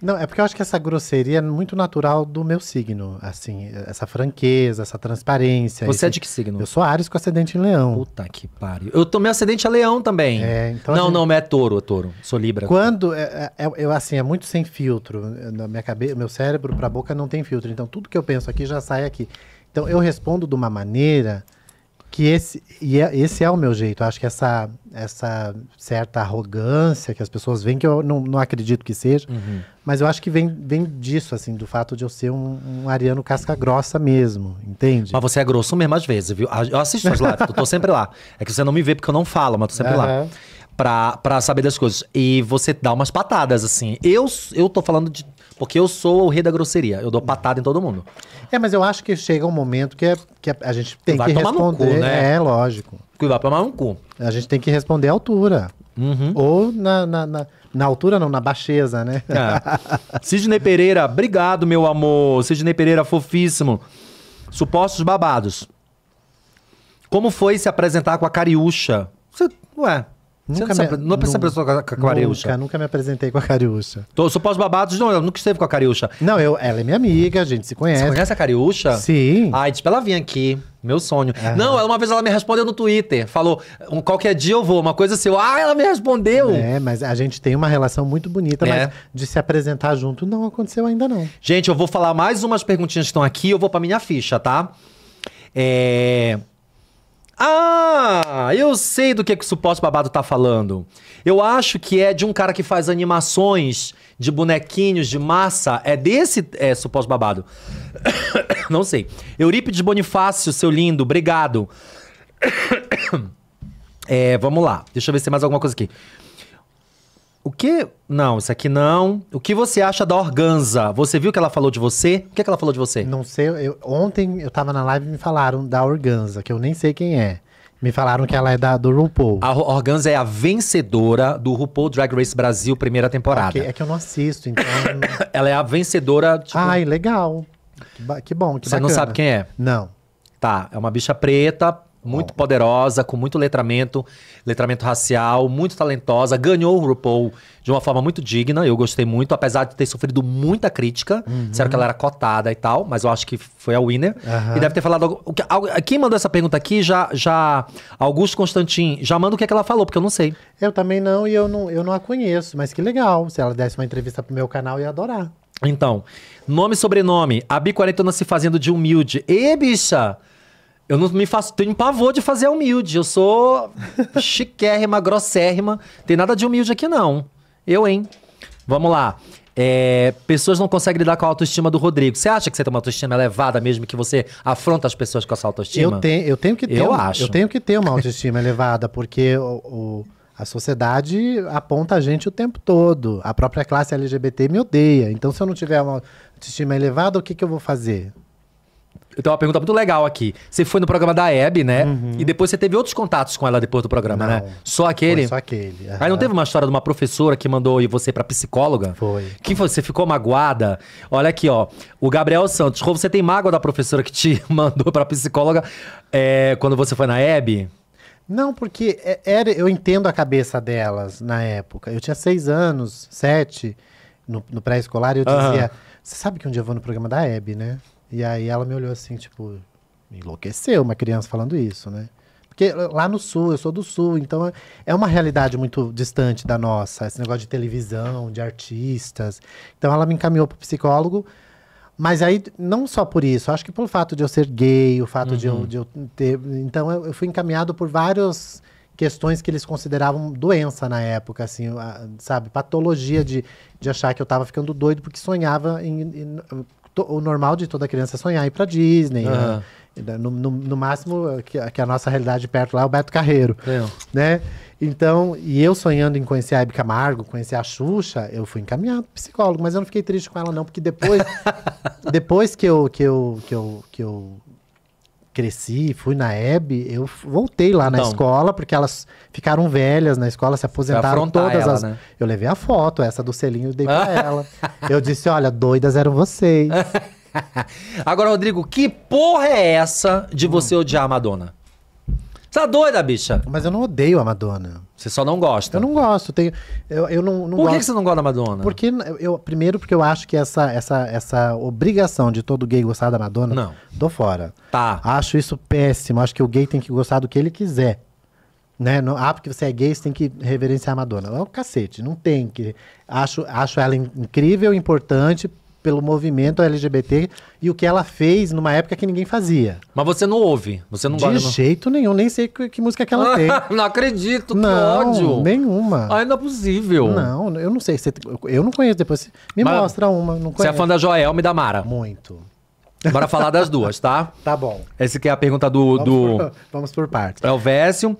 Não, é porque eu acho que essa grosseria é muito natural do meu signo, assim, essa franqueza, essa transparência. Você é esse... é de que signo? Eu sou Ares com ascendente em leão. Puta que pariu. Eu tomei ascendente a é leão também. É, então não, gente... não, é touro, é touro. Sou libra. Quando, é, é, é eu assim, é muito sem filtro. Na minha cabeça, meu cérebro pra boca não tem filtro, então tudo que eu penso aqui já sai aqui. Então eu respondo de uma maneira que esse, e é, esse é o meu jeito. acho que essa, essa certa arrogância que as pessoas veem, que eu não, não acredito que seja, uhum. mas eu acho que vem, vem disso, assim, do fato de eu ser um, um ariano casca grossa mesmo, entende? Mas você é grosso mesmo às vezes, viu? Ah, eu assisto suas lives, eu tô sempre lá. É que você não me vê porque eu não falo, mas tô sempre uhum. lá. Pra, pra saber das coisas. E você dá umas patadas, assim. Eu, eu tô falando de porque eu sou o rei da grosseria. Eu dou patada em todo mundo. É, mas eu acho que chega um momento que, é, que é, a gente tem vai que tomar responder. No cu, né? É, lógico. Que vai tomar um cu. A gente tem que responder à altura. Uhum. Ou na, na, na, na, altura, não, na baixeza, né? É. Sidney Pereira, obrigado, meu amor. Sidney Pereira, fofíssimo. Supostos babados. Como foi se apresentar com a Cariúcha? ué, Nunca não, me, não, é se apresentou com a, Cariúcha? Nunca, nunca me apresentei com a Cariúcha. Tô, sou pós-babados, não, eu nunca esteve com a Cariúcha. Não, eu, ela é minha amiga, a gente se conhece. Você conhece a Cariúcha? Sim. Ai, tipo pra ela vir aqui. Meu sonho. Aham. Não, ela, uma vez ela me respondeu no Twitter. Falou, um, qualquer dia eu vou, uma coisa assim. ah, ela me respondeu! É, mas a gente tem uma relação muito bonita, é. mas de se apresentar junto não aconteceu ainda não. Gente, eu vou falar mais umas perguntinhas que estão aqui, eu vou pra minha ficha, tá? É... Ah, eu sei do que, que o suposto babado tá falando. Eu acho que é de um cara que faz animações de bonequinhos de massa. É desse é, suposto babado. Não sei. Eurípides Bonifácio, seu lindo, obrigado. É, vamos lá. Deixa eu ver se tem mais alguma coisa aqui. O que. Não, isso aqui não. O que você acha da organza? Você viu que ela falou de você? O que, é que ela falou de você? Não sei. Eu, ontem eu tava na live e me falaram da organza, que eu nem sei quem é. Me falaram que ela é da, do RuPaul. A Organza é a vencedora do RuPaul Drag Race Brasil, primeira temporada. Okay, é que eu não assisto, então. ela é a vencedora. Tipo... Ai, legal. Que, que bom, que Você bacana. não sabe quem é? Não. Tá, é uma bicha preta, muito poderosa, com muito letramento, letramento racial, muito talentosa, ganhou o RuPaul de uma forma muito digna, eu gostei muito, apesar de ter sofrido muita crítica, uhum. disseram que ela era cotada e tal, mas eu acho que foi a winner. Uhum. E deve ter falado... Quem mandou essa pergunta aqui, já, já Augusto Constantin, já manda o que, é que ela falou, porque eu não sei. Eu também não, e eu não, eu não a conheço, mas que legal, se ela desse uma entrevista pro meu canal, eu ia adorar. Então, nome e sobrenome, a B40 se fazendo de humilde. Ê, bicha! Eu não me faço, tenho pavor de fazer humilde. Eu sou chiquérrima, grossérrima. Tem nada de humilde aqui, não. Eu, hein? Vamos lá. É, pessoas não conseguem lidar com a autoestima do Rodrigo. Você acha que você tem uma autoestima elevada mesmo, que você afronta as pessoas com essa autoestima? Eu, te, eu tenho que ter. Eu acho. Eu tenho que ter uma autoestima elevada, porque o, o, a sociedade aponta a gente o tempo todo. A própria classe LGBT me odeia. Então, se eu não tiver uma autoestima elevada, o que, que eu vou fazer? eu tenho uma pergunta muito legal aqui. Você foi no programa da Hebe, né? Uhum. E depois você teve outros contatos com ela depois do programa, né? não, né? Só aquele? só aquele. Uhum. Aí não teve uma história de uma professora que mandou você para psicóloga? Foi. Que você ficou magoada? Olha aqui, ó. O Gabriel Santos, como você tem mágoa da professora que te mandou para psicóloga é, quando você foi na Hebe? Não, porque é, era, eu entendo a cabeça delas na época. Eu tinha seis anos, sete, no, no pré-escolar, e eu uhum. dizia: Você sabe que um dia eu vou no programa da Hebe, né? E aí ela me olhou assim, tipo, enlouqueceu uma criança falando isso, né? Porque lá no sul, eu sou do sul, então é uma realidade muito distante da nossa, esse negócio de televisão, de artistas. Então ela me encaminhou para psicólogo, mas aí não só por isso, acho que pelo fato de eu ser gay, o fato uhum. de, eu, uhum. de, eu, ter. Então eu, fui encaminhado por várias questões que eles consideravam doença na época, assim, sabe? Patologia de, de achar que eu estava ficando doido porque sonhava em, em o normal de toda criança é sonhar ir pra Disney. Uhum. Né? No, no, no, máximo, eh, que, que, a nossa realidade perto lá é o Beto Carreiro. É. Né? Então, e eu sonhando em conhecer a Hebe Camargo, conhecer a Xuxa, eu fui encaminhado psicólogo, mas eu não fiquei triste com ela, não, porque depois, depois que, eu, que, eu, que, eu, que eu cresci, fui na EB, eu voltei lá na então. escola, porque elas ficaram velhas na escola, se aposentaram todas ela, as. Né? Eu levei a foto, essa do selinho, dei pra ela. Eu disse: olha, doidas eram vocês. Agora, Rodrigo, que porra é essa de você hum. odiar a Madonna? Você tá doida, bicha? Mas eu não odeio a Madonna. Você só não gosta? Eu não gosto. Tenho, eu, eu não, não Por que, gosto, que você não gosta da Madonna? Porque eu, primeiro, porque eu acho que essa, essa, essa obrigação de todo gay gostar da Madonna, não. tô fora. Tá. Acho isso péssimo. Acho que o gay tem que gostar do que ele quiser. Né? Não, ah, porque você é gay, você tem que reverenciar a Madonna. É um cacete, não tem que. Acho, acho ela incrível, importante, pelo movimento LGBT e o que ela fez numa época que ninguém fazia. Mas você não ouve, você não De gosta. De jeito nenhum, nem sei que, que música que ela ah, tem. não acredito, não, que ódio. Nenhuma. ainda ah, é possível. Não, eu não sei. Você, eu não conheço, depois me Mas mostra uma. Não conheço. Você é fã da Joelma e da Mara? Muito. Bora falar das duas, tá? Tá bom. Essa aqui é a pergunta do. Vamos, do... Por, vamos por partes. Vécio.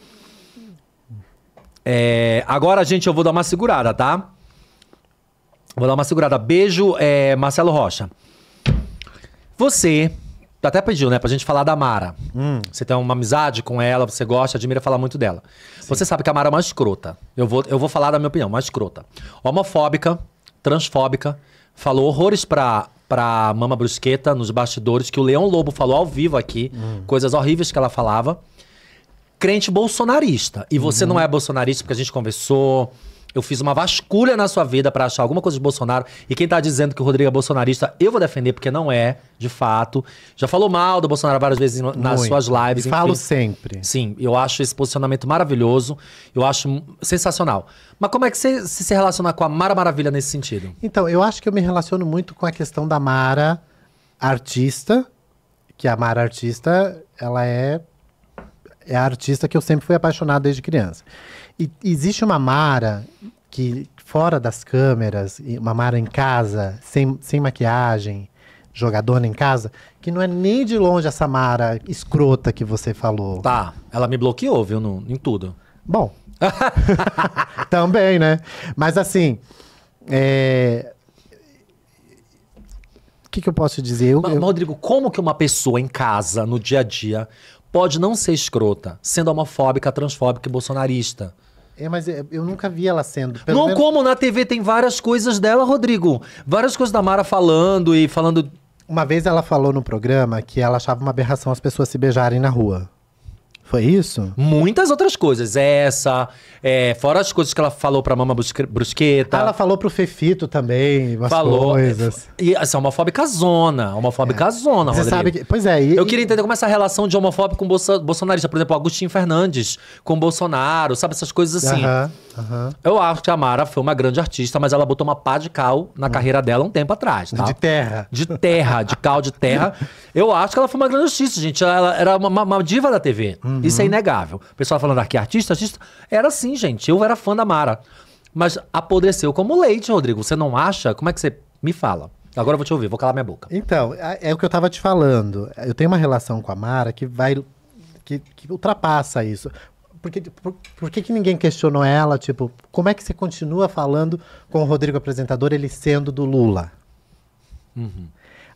É, agora, gente, eu vou dar uma segurada, tá? Vou dar uma segurada. Beijo, é, Marcelo Rocha. Você até pediu, né, pra gente falar da Mara. Hum. Você tem uma amizade com ela, você gosta, admira falar muito dela. Sim. Você sabe que a Mara é uma escrota. Eu vou, eu vou falar da minha opinião, uma escrota. Homofóbica, transfóbica, falou horrores pra, pra Mama Brusqueta nos bastidores, que o Leão Lobo falou ao vivo aqui, hum. coisas horríveis que ela falava. Crente bolsonarista. E você uhum. não é bolsonarista porque a gente conversou. Eu fiz uma vasculha na sua vida para achar alguma coisa de Bolsonaro. E quem tá dizendo que o Rodrigo é bolsonarista, eu vou defender, porque não é, de fato. Já falou mal do Bolsonaro várias vezes nas Muito. suas lives. Enfim. Falo sempre. Sim, eu acho esse posicionamento maravilhoso. Eu acho sensacional. Mas como é que você se relaciona com a Mara Maravilha nesse sentido? Então, eu acho que eu me relaciono muito com a questão da Mara artista, que a Mara artista, ela é é a artista que eu sempre fui apaixonado desde criança. E existe uma Mara que, fora das câmeras, uma Mara em casa, sem, sem maquiagem, jogadora em casa, que não é nem de longe essa Mara escrota que você falou. Tá, ela me bloqueou, viu, no, em tudo. Bom. Também, né? Mas assim. É... O que, que eu posso dizer? Eu, eu... Rodrigo, como que uma pessoa em casa, no dia a dia, pode não ser escrota, sendo homofóbica, transfóbica e bolsonarista. É, mas é, eu nunca vi ela sendo. não menos... como na TV tem várias coisas dela, Rodrigo. Várias coisas da Mara falando e falando. Uma vez ela falou no programa que ela achava uma aberração as pessoas se beijarem na rua. Foi isso? Muitas outras coisas. Essa, é, fora as coisas que ela falou pra Mama Brusqueta. Ah, ela falou pro Fefito também, umas falou, coisas. E essa assim, é homofóbica zona, homofóbica é. zona, Você Rodrigo. sabe que, pois é. E, eu queria entender como é essa relação de homofóbico com bolsa, bolsonarista. Por exemplo, Agostinho Fernandes com Bolsonaro, sabe? Essas coisas assim. Aham, Eu acho que a Mara foi uma grande artista, mas ela botou uma pá de cal na hum. carreira dela um tempo atrás, tá? De terra. De terra, de cal de terra. eu acho que ela foi uma grande artista, gente. Ela era uma, uma diva da TV. Hum. Uhum. Isso é uhum. inegável. O pessoal falando aqui, artista, artista. Era assim, gente. Eu era fã da Mara. Mas apodreceu como leite, Rodrigo. Você não acha? Como é que você. Me fala. Agora eu vou te ouvir, vou calar minha boca. Então, é o que eu tava te falando. Eu tenho uma relação com a Mara que vai. que, que ultrapassa isso. Porque, por, por que, que ninguém questionou ela? Tipo, como é que você continua falando com o Rodrigo apresentador, ele sendo do Lula? Uhum.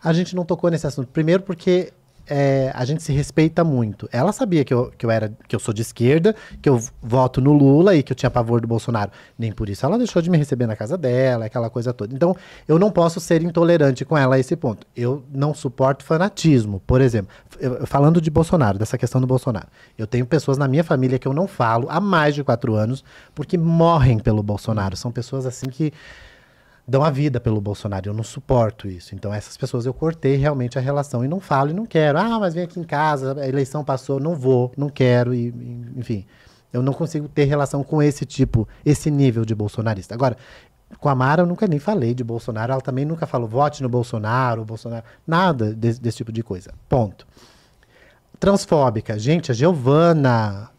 A gente não tocou nesse assunto. Primeiro, porque é, a gente se respeita muito. Ela sabia que eu, que eu era que eu sou de esquerda, que eu voto no Lula e que eu tinha pavor do Bolsonaro. Nem por isso ela deixou de me receber na casa dela, aquela coisa toda. Então, eu não posso ser intolerante com ela a esse ponto. Eu não suporto fanatismo, por exemplo. Eu, falando de Bolsonaro, dessa questão do Bolsonaro. Eu tenho pessoas na minha família que eu não falo há mais de quatro anos porque morrem pelo Bolsonaro. São pessoas assim que dão a vida pelo Bolsonaro. Eu não suporto isso. Então, essas pessoas eu cortei realmente a relação e não falo e não quero. Ah, mas vem aqui em casa, a eleição passou, não vou, não quero, e, enfim. Eu não consigo ter relação com esse tipo, esse nível de bolsonarista. Agora, com a Mara eu nunca nem falei de Bolsonaro, ela também nunca falou vote no Bolsonaro, Bolsonaro, nada desse, desse tipo de coisa. Ponto. Transfóbica. Gente, a Giovana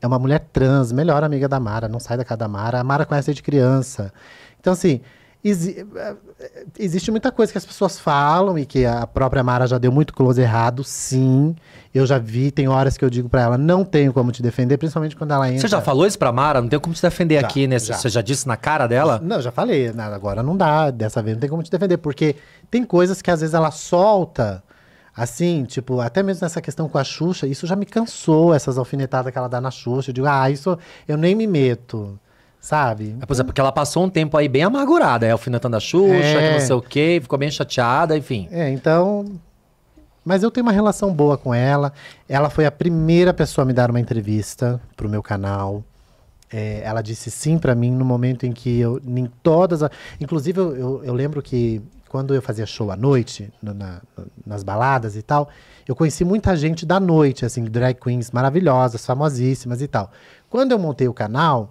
é uma mulher trans, melhor amiga da Mara, não sai da casa da Mara. A Mara conhece de criança. Então, assim, Exi eh, existe muita coisa que as pessoas falam e que a própria Mara já deu muito close errado, sim. Eu já vi, tem horas que eu digo para ela, não tenho como te defender, principalmente quando ela entra. Você já falou isso pra Mara? Não tem como te defender já, aqui, né? Já. Você já disse na cara dela? Não, já falei, agora não dá, dessa vez não tem como te defender, porque tem coisas que às vezes ela solta. Assim, tipo, até mesmo nessa questão com a Xuxa, isso já me cansou, essas alfinetadas que ela dá na Xuxa. Eu digo, ah, isso eu nem me meto sabe? É, por exemplo, porque ela passou um tempo aí bem amargurada, é alfinetando a Xuxa, é. que não sei o quê, ficou bem chateada, enfim. É, então. Mas eu tenho uma relação boa com ela. Ela foi a primeira pessoa a me dar uma entrevista pro meu canal. É, ela disse sim para mim no momento em que eu. Em todas. A... Inclusive, eu, eu, eu lembro que quando eu fazia show à noite, no, na, nas baladas e tal, eu conheci muita gente da noite, assim, drag queens maravilhosas, famosíssimas e tal. Quando eu montei o canal,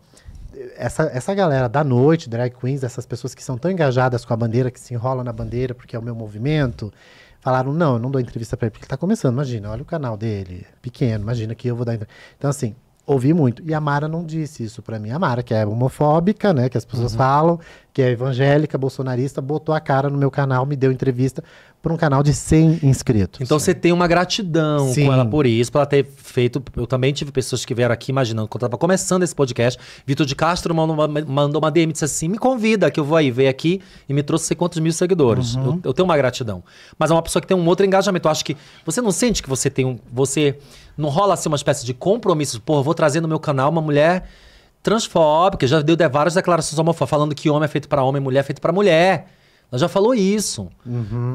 essa, essa galera da noite, drag queens, essas pessoas que são tão engajadas com a bandeira, que se enrolam na bandeira porque é o meu movimento, falaram: não, eu não dou entrevista para ele porque ele tá começando. Imagina, olha o canal dele, pequeno, imagina que eu vou dar entrevista. Então, assim, ouvi muito. E a Mara não disse isso para mim. A Mara, que é homofóbica, né, que as pessoas uhum. falam, que é evangélica, bolsonarista, botou a cara no meu canal, me deu entrevista por um canal de 100 inscritos. Então você tem uma gratidão Sim. com ela por isso, por ela ter feito. Eu também tive pessoas que vieram aqui imaginando quando estava começando esse podcast. Vitor de Castro mandou uma, mandou uma DM e disse assim: me convida que eu vou aí, veio aqui e me trouxe sei quantos mil seguidores. Uhum. Eu, eu, tenho uma gratidão. Mas é uma pessoa que tem um outro engajamento. Eu acho que você não sente que você tem um. Você não rola assim uma espécie de compromisso. Porra, vou trazer no meu canal uma mulher transfóbica, já deu várias declarações homofóbicas, falando que homem é feito para homem, mulher é feito para mulher. Ela já falou isso. Uhum.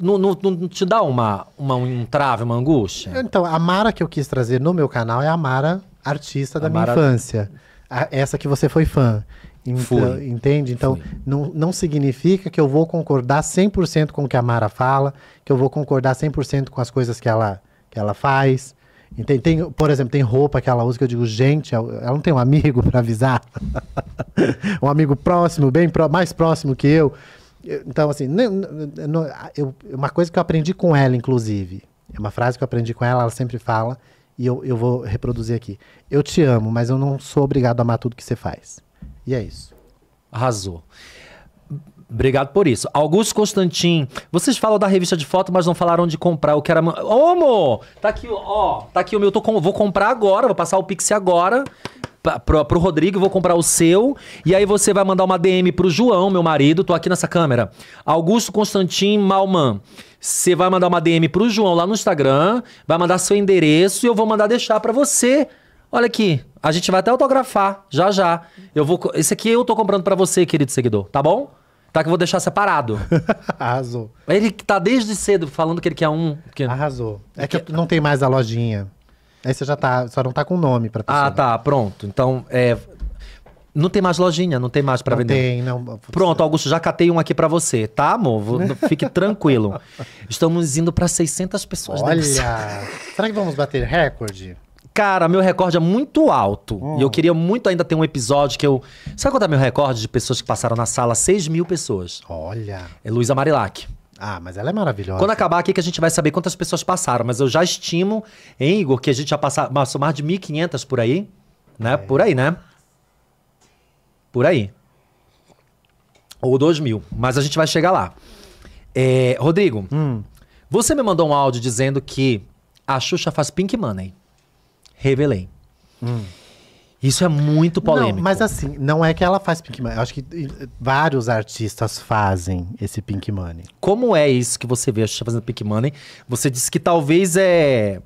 Não, te dá uma, uma, um trave, uma angústia? Então, a Mara que eu quis trazer no meu canal é a Mara artista da a minha Mara... infância. A, essa que você foi fã. Então, Entende? Então, não, não significa que eu vou concordar 100% com o que a Mara fala, que eu vou concordar 100% com as coisas que ela, que ela faz. Tem, tem, por exemplo, tem roupa que ela usa que eu digo, gente, ela não tem um amigo para avisar? um amigo próximo, bem mais próximo que eu. Então, assim, eu, uma coisa que eu aprendi com ela, inclusive, é uma frase que eu aprendi com ela, ela sempre fala, e eu, eu vou reproduzir aqui. Eu te amo, mas eu não sou obrigado a amar tudo que você faz. E é isso. Arrasou. Obrigado por isso. Augusto Constantin, vocês falam da revista de foto, mas não falaram de comprar. Eu quero. Ô, amor! Tá aqui, ó. Tá aqui o meu. Com... Vou comprar agora, vou passar o Pix agora pro, pro Rodrigo, vou comprar o seu. E aí você vai mandar uma DM pro João, meu marido. Tô aqui nessa câmera. Augusto Constantin Malman. Você vai mandar uma DM pro João lá no Instagram, vai mandar seu endereço e eu vou mandar deixar para você. Olha aqui, a gente vai até autografar, já já. Eu vou, esse aqui eu tô comprando para você, querido seguidor, tá bom? Tá que eu vou deixar separado. Arrasou. Ele tá desde cedo falando que ele quer um. Que... Arrasou. É que não tem mais a lojinha. Aí você já tá, só não tá com nome pra ah, pessoa. Ah, tá, pronto. Então, é, não tem mais lojinha, não tem mais para vender. Tem, não. Pronto, é. Augusto, já catei um aqui para você, tá, amor? Fique tranquilo. Estamos indo para 600 pessoas. Olha! Será que vamos bater recorde? Cara, meu recorde é muito alto. Hum. E eu hum. queria muito ainda ter um episódio que eu. Sabe quanto é meu recorde de pessoas que passaram na sala? 6 mil pessoas. Olha! É Luiz Marilac. Ah, mas ela é maravilhosa. Quando acabar aqui que a gente vai saber quantas pessoas passaram, mas eu já estimo, hein, Igor, que a gente já passou mais de 1.500 por aí, né? É. Por aí, né? Por aí. Ou 2.000, mas a gente vai chegar lá. É, Rodrigo, hum. você me mandou um áudio dizendo que a Xuxa faz Pink Money. Revelei. Hum. Isso é muito polêmico. Não, mas assim, não é que ela faz Pink Money. Eu acho que vários artistas fazem esse Pink Money. Como é isso que você vê a Xuxa fazendo Pink Money? Você disse que talvez é.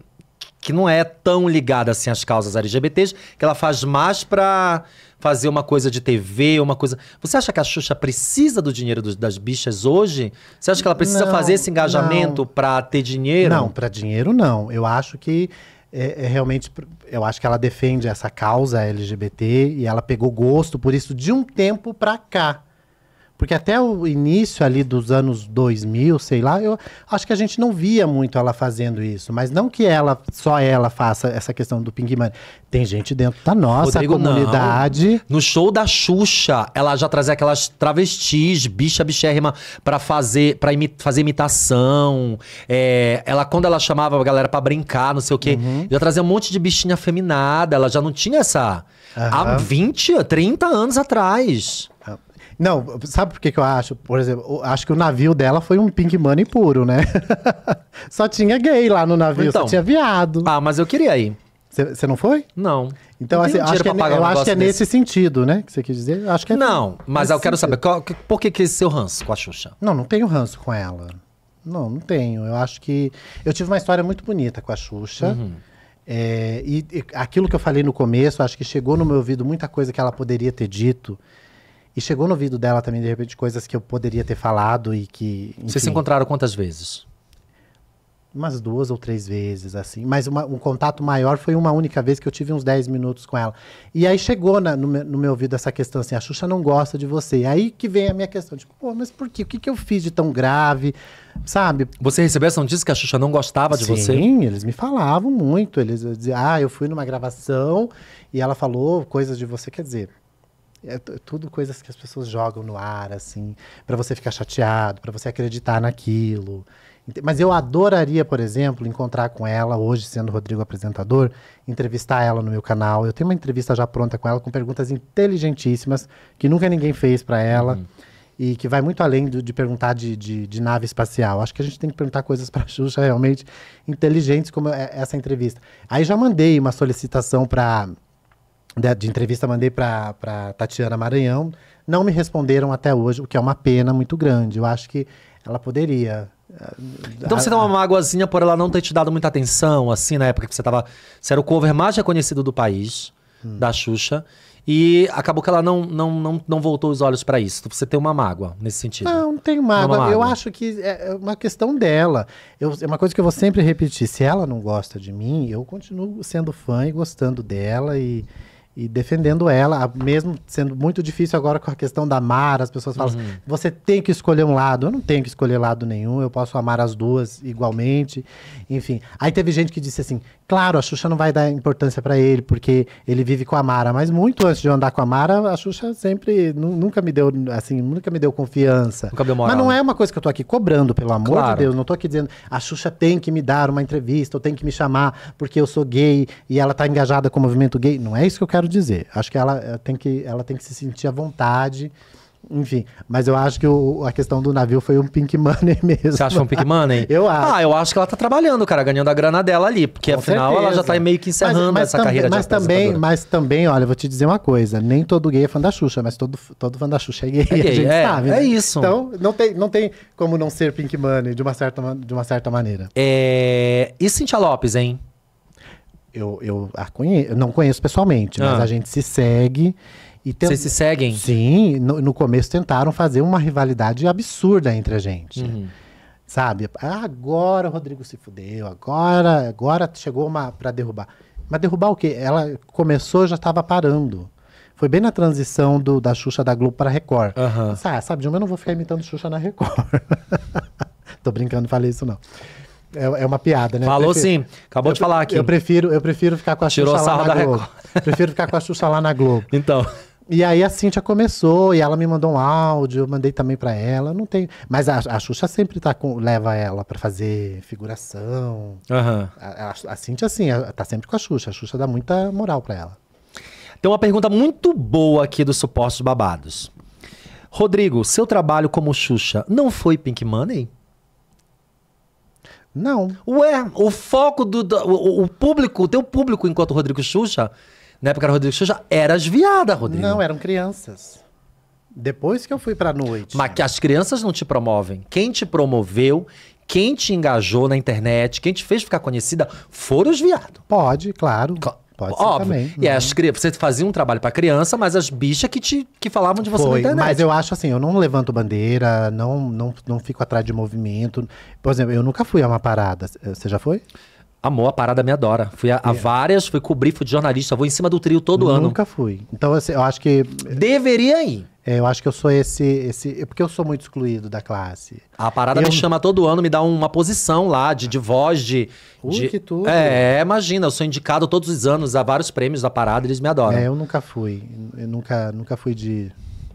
que não é tão ligada assim às causas LGBTs, que ela faz mais pra fazer uma coisa de TV, uma coisa. Você acha que a Xuxa precisa do dinheiro das bichas hoje? Você acha que ela precisa não, fazer esse engajamento para ter dinheiro? Não, para dinheiro não. Eu acho que é, é, realmente, eu acho que ela defende essa causa LGBT e ela pegou gosto por isso de um tempo para cá. Porque até o início ali dos anos 2000, sei lá, eu acho que a gente não via muito ela fazendo isso. Mas não que ela, só ela faça essa questão do Pink Money. Tem gente dentro da nossa Rodrigo, comunidade. Não. No show da Xuxa, ela já trazia aquelas travestis, bicha bichérrima, pra fazer, pra imi fazer imitação. É, ela, quando ela chamava a galera pra brincar, não sei o quê, uhum. já trazia um monte de bichinha afeminada. Ela já não tinha essa. Uhum. Há 20, 30 anos atrás. Não, sabe por que, que eu acho? Por exemplo, acho que o navio dela foi um pink money puro, né? só tinha gay lá no navio, então, só tinha viado. Ah, mas eu queria ir. Você não foi? Não. Então, não assim, acho que é, eu um acho que é desse. nesse sentido, né? Que você quis dizer? Acho que é Não, mas eu quero sentido. saber, qual, por que, que esse seu ranço com a Xuxa? Não, não tenho ranço com ela. Não, não tenho. Eu acho que. Eu tive uma história muito bonita com a Xuxa. Uhum. É, e, e aquilo que eu falei no começo, acho que chegou no meu ouvido muita coisa que ela poderia ter dito e chegou no ouvido dela também, de repente, coisas que eu poderia ter falado e que. Enfim, Vocês se encontraram quantas vezes? Umas duas ou três vezes, assim. Mas uma, um contato maior foi uma única vez que eu tive uns 10 minutos com ela. E aí chegou na, no, meu, no, meu ouvido essa questão assim: a Xuxa não gosta de você. Aí que vem a minha questão: tipo, pô, mas por quê? O que, que eu fiz de tão grave? Sabe? Você recebeu essa notícia que a Xuxa não gostava de Sim, você? Sim, eles me falavam muito. Eles diziam: ah, eu fui numa gravação e ela falou coisas de você. Quer dizer, é, é tudo coisas que as pessoas jogam no ar, assim, para você ficar chateado, para você acreditar naquilo. Mas eu adoraria, por exemplo, encontrar com ela hoje, sendo Rodrigo apresentador, entrevistar ela no meu canal. Eu tenho uma entrevista já pronta com ela, com perguntas inteligentíssimas, que nunca ninguém fez para ela. Uhum. E que vai muito além do, de perguntar de, de, de, nave espacial. Acho que a gente tem que perguntar coisas para a Xuxa realmente inteligentes, como é, essa entrevista. Aí já mandei uma solicitação para de, de entrevista mandei para Tatiana Maranhão. Não me responderam até hoje, o que é uma pena muito grande. Eu acho que ela poderia eh, então você dá uma mágoazinha por ela não ter te dado muita atenção, assim, na época que você tava. Você era o cover mais reconhecido do país, hum. da Xuxa. E acabou que ela não, não, não, não voltou os olhos para isso. Você tem uma mágoa nesse sentido. Não, não tenho mágoa. É mágoa. Eu acho que é, é uma questão dela. Eu, é uma coisa que eu vou sempre repetir. Se ela não gosta de mim, eu continuo sendo fã e gostando dela e e defendendo ela, mesmo sendo muito difícil agora com a questão da Mara as pessoas falam uhum. assim, você tem que escolher um lado. Eu não tenho que escolher lado nenhum, eu posso amar as duas igualmente. Enfim, aí teve gente que disse assim, claro, a Xuxa não vai dar importância para ele, porque ele vive com a Mara, mas muito antes de eu andar com a Mara, a Xuxa sempre nunca me deu, assim, nunca me deu confiança. Mas não é uma coisa que eu tô aqui cobrando, pelo amor claro. de Deus, não tô aqui dizendo, a Xuxa tem que me dar uma entrevista, ou tem que me chamar porque eu sou gay e ela tá engajada com o movimento gay. Não é isso que eu quero quero dizer. Acho que ela eh, tem que, ela tem que se sentir à vontade. Enfim, mas eu acho que o, a questão do navio foi um pink money mesmo. Você acha um pink money? eu acho. Ah, eu acho que ela tá trabalhando, cara, ganhando a grana dela ali, porque Com afinal certeza. ela já tá meio que encerrando mas, mas essa carreira mas de também, Mas também, olha, vou te dizer uma coisa, nem todo gay é fã da Xuxa, mas todo, todo fã da Xuxa é gay, é gay a gente é, sabe. Né? É isso. Então, não tem, não tem como não ser pink money de uma certa, de uma certa maneira. É... E Cintia Lopes, hein? eu, eu a eu não conheço pessoalmente, ah. mas a gente se segue. E tem, Vocês se seguem? Sim, no, no, começo tentaram fazer uma rivalidade absurda entre a gente. Uhum. Sabe? Ah, agora o Rodrigo se fudeu, agora, agora chegou uma para derrubar. Mas derrubar o quê? Ela começou, já estava parando. Foi bem na transição do, da Xuxa da Globo para Record. Uhum. Sabe, ah, sabe, de eu não vou ficar imitando Xuxa na Record. Tô brincando, falei isso não. É, é uma piada, né? Falou prefiro... sim. Acabou eu, de falar aqui. Eu prefiro, eu prefiro ficar com a Tirou Xuxa lá na Globo. Record. Prefiro ficar com a Xuxa lá na Globo. Então. E aí a Cintia começou e ela me mandou um áudio, eu mandei também para ela, não tem. Mas a, a Xuxa sempre tá com, leva ela para fazer figuração. Uhum. A, a, a Cintia, assim, tá sempre com a Xuxa. A Xuxa dá muita moral para ela. Tem uma pergunta muito boa aqui dos supostos babados. Rodrigo, seu trabalho como Xuxa não foi Pink Money? Não. Ué, o foco do. do o, o, público, o teu público enquanto Rodrigo Xuxa, na época era Rodrigo Xuxa, era as viadas, Rodrigo. Não, eram crianças. Depois que eu fui pra noite. Mas que as crianças não te promovem. Quem te promoveu, quem te engajou na internet, quem te fez ficar conhecida, foram os viados. Pode, claro. Claro. Pode Óbvio. ser também. E uhum. as crianças, você fazia um trabalho pra criança, mas as bichas que te que falavam de você Foi, na internet. Mas eu acho assim, eu não levanto bandeira, não, não, não fico atrás de movimento. Por exemplo, eu nunca fui a uma parada. Você já foi? Amor, a parada me adora. Fui a, a é. várias, fui cobrir, fui de jornalista, vou em cima do trio todo nunca ano. Nunca fui. Então, assim, eu acho que. Deveria ir. É, eu acho que eu sou esse, esse. É porque eu sou muito excluído da classe. A parada eu... me chama todo ano, me dá uma posição lá de, de voz, de. Ui, de... que tudo. É, imagina, eu sou indicado todos os anos a vários prêmios da parada, eles me adoram. É, eu nunca fui. Eu nunca, nunca fui de,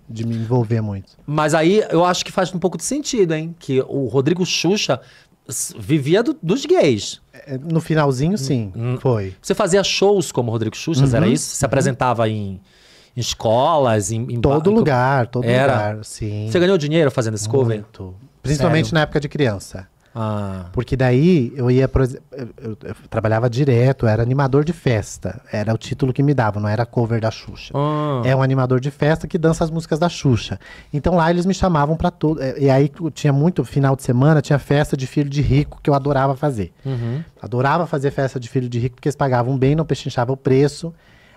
de me envolver muito. Mas aí eu acho que faz um pouco de sentido, hein? Que o Rodrigo Xuxa vivia do, dos gays. É, no finalzinho, sim. Hum, hum. Foi. Você fazia shows como Rodrigo Xuxa, uhum. era isso? Você se apresentava em em escolas, em, em todo ba... lugar, todo Era. lugar, sim. Você ganhou dinheiro fazendo esse cover? Principalmente Sério? na época de criança. Ah. Porque daí eu ia. Pro, eu, eu, eu, trabalhava direto, era animador de festa. Era o título que me dava, não era cover da Xuxa. Ah. É um animador de festa que dança as músicas da Xuxa. Então lá eles me chamavam para todo. É, e aí tinha muito final de semana, tinha festa de filho de rico que eu adorava fazer. Uhum. Adorava fazer festa de filho de rico porque eles pagavam bem, não pechinchava o preço.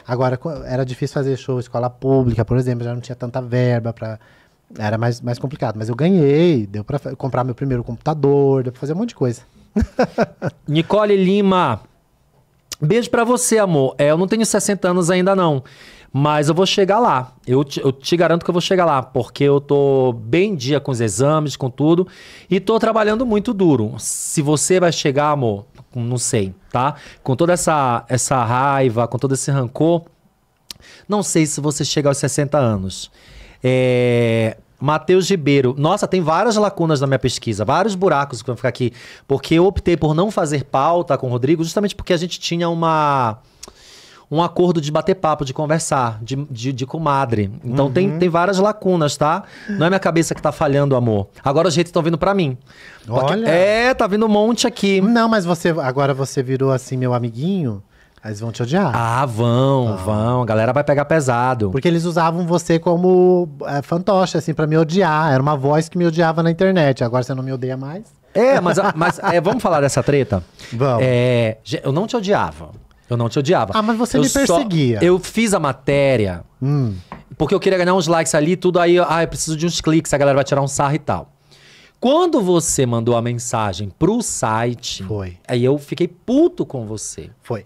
Agora, era difícil fazer show escola pública, por exemplo, já não tinha tanta verba para era mais, mais complicado, mas eu ganhei, deu para comprar meu primeiro computador, deu pra fazer um monte de coisa. Nicole Lima, beijo para você, amor. É, eu não tenho 60 anos ainda não, mas eu vou chegar lá. Eu te, eu te garanto que eu vou chegar lá, porque eu tô bem dia com os exames, com tudo, e tô trabalhando muito duro. Se você vai chegar, amor, não sei, tá? Com toda essa, essa raiva, com todo esse rancor, não sei se você chega aos 60 anos. É, Matheus Ribeiro. Nossa, tem várias lacunas na minha pesquisa, vários buracos que vão ficar aqui. Porque eu optei por não fazer pauta com o Rodrigo, justamente porque a gente tinha uma um acordo de bater papo, de conversar, de, de, de comadre. Então uhum. tem, tem várias lacunas, tá? Não é minha cabeça que tá falhando, amor. Agora os jeitos estão vindo para mim. Porque, Olha. É, tá vindo um monte aqui. Não, mas você agora você virou assim, meu amiguinho. Eles vão te odiar. Ah, vão, ah. vão. A galera vai pegar pesado. Porque eles usavam você como é, fantoche, assim, para me odiar. Era uma voz que me odiava na internet. Agora você não me odeia mais? É, mas, mas é, vamos falar dessa treta? Vamos. É, eu não te odiava. Eu não te odiava. Ah, mas você eu me perseguia. Só, eu fiz a matéria hum. porque eu queria ganhar uns likes ali, tudo aí. Ah, eu preciso de uns cliques, a galera vai tirar um sarro e tal. Quando você mandou a mensagem pro site, foi. Aí eu fiquei puto com você. Foi.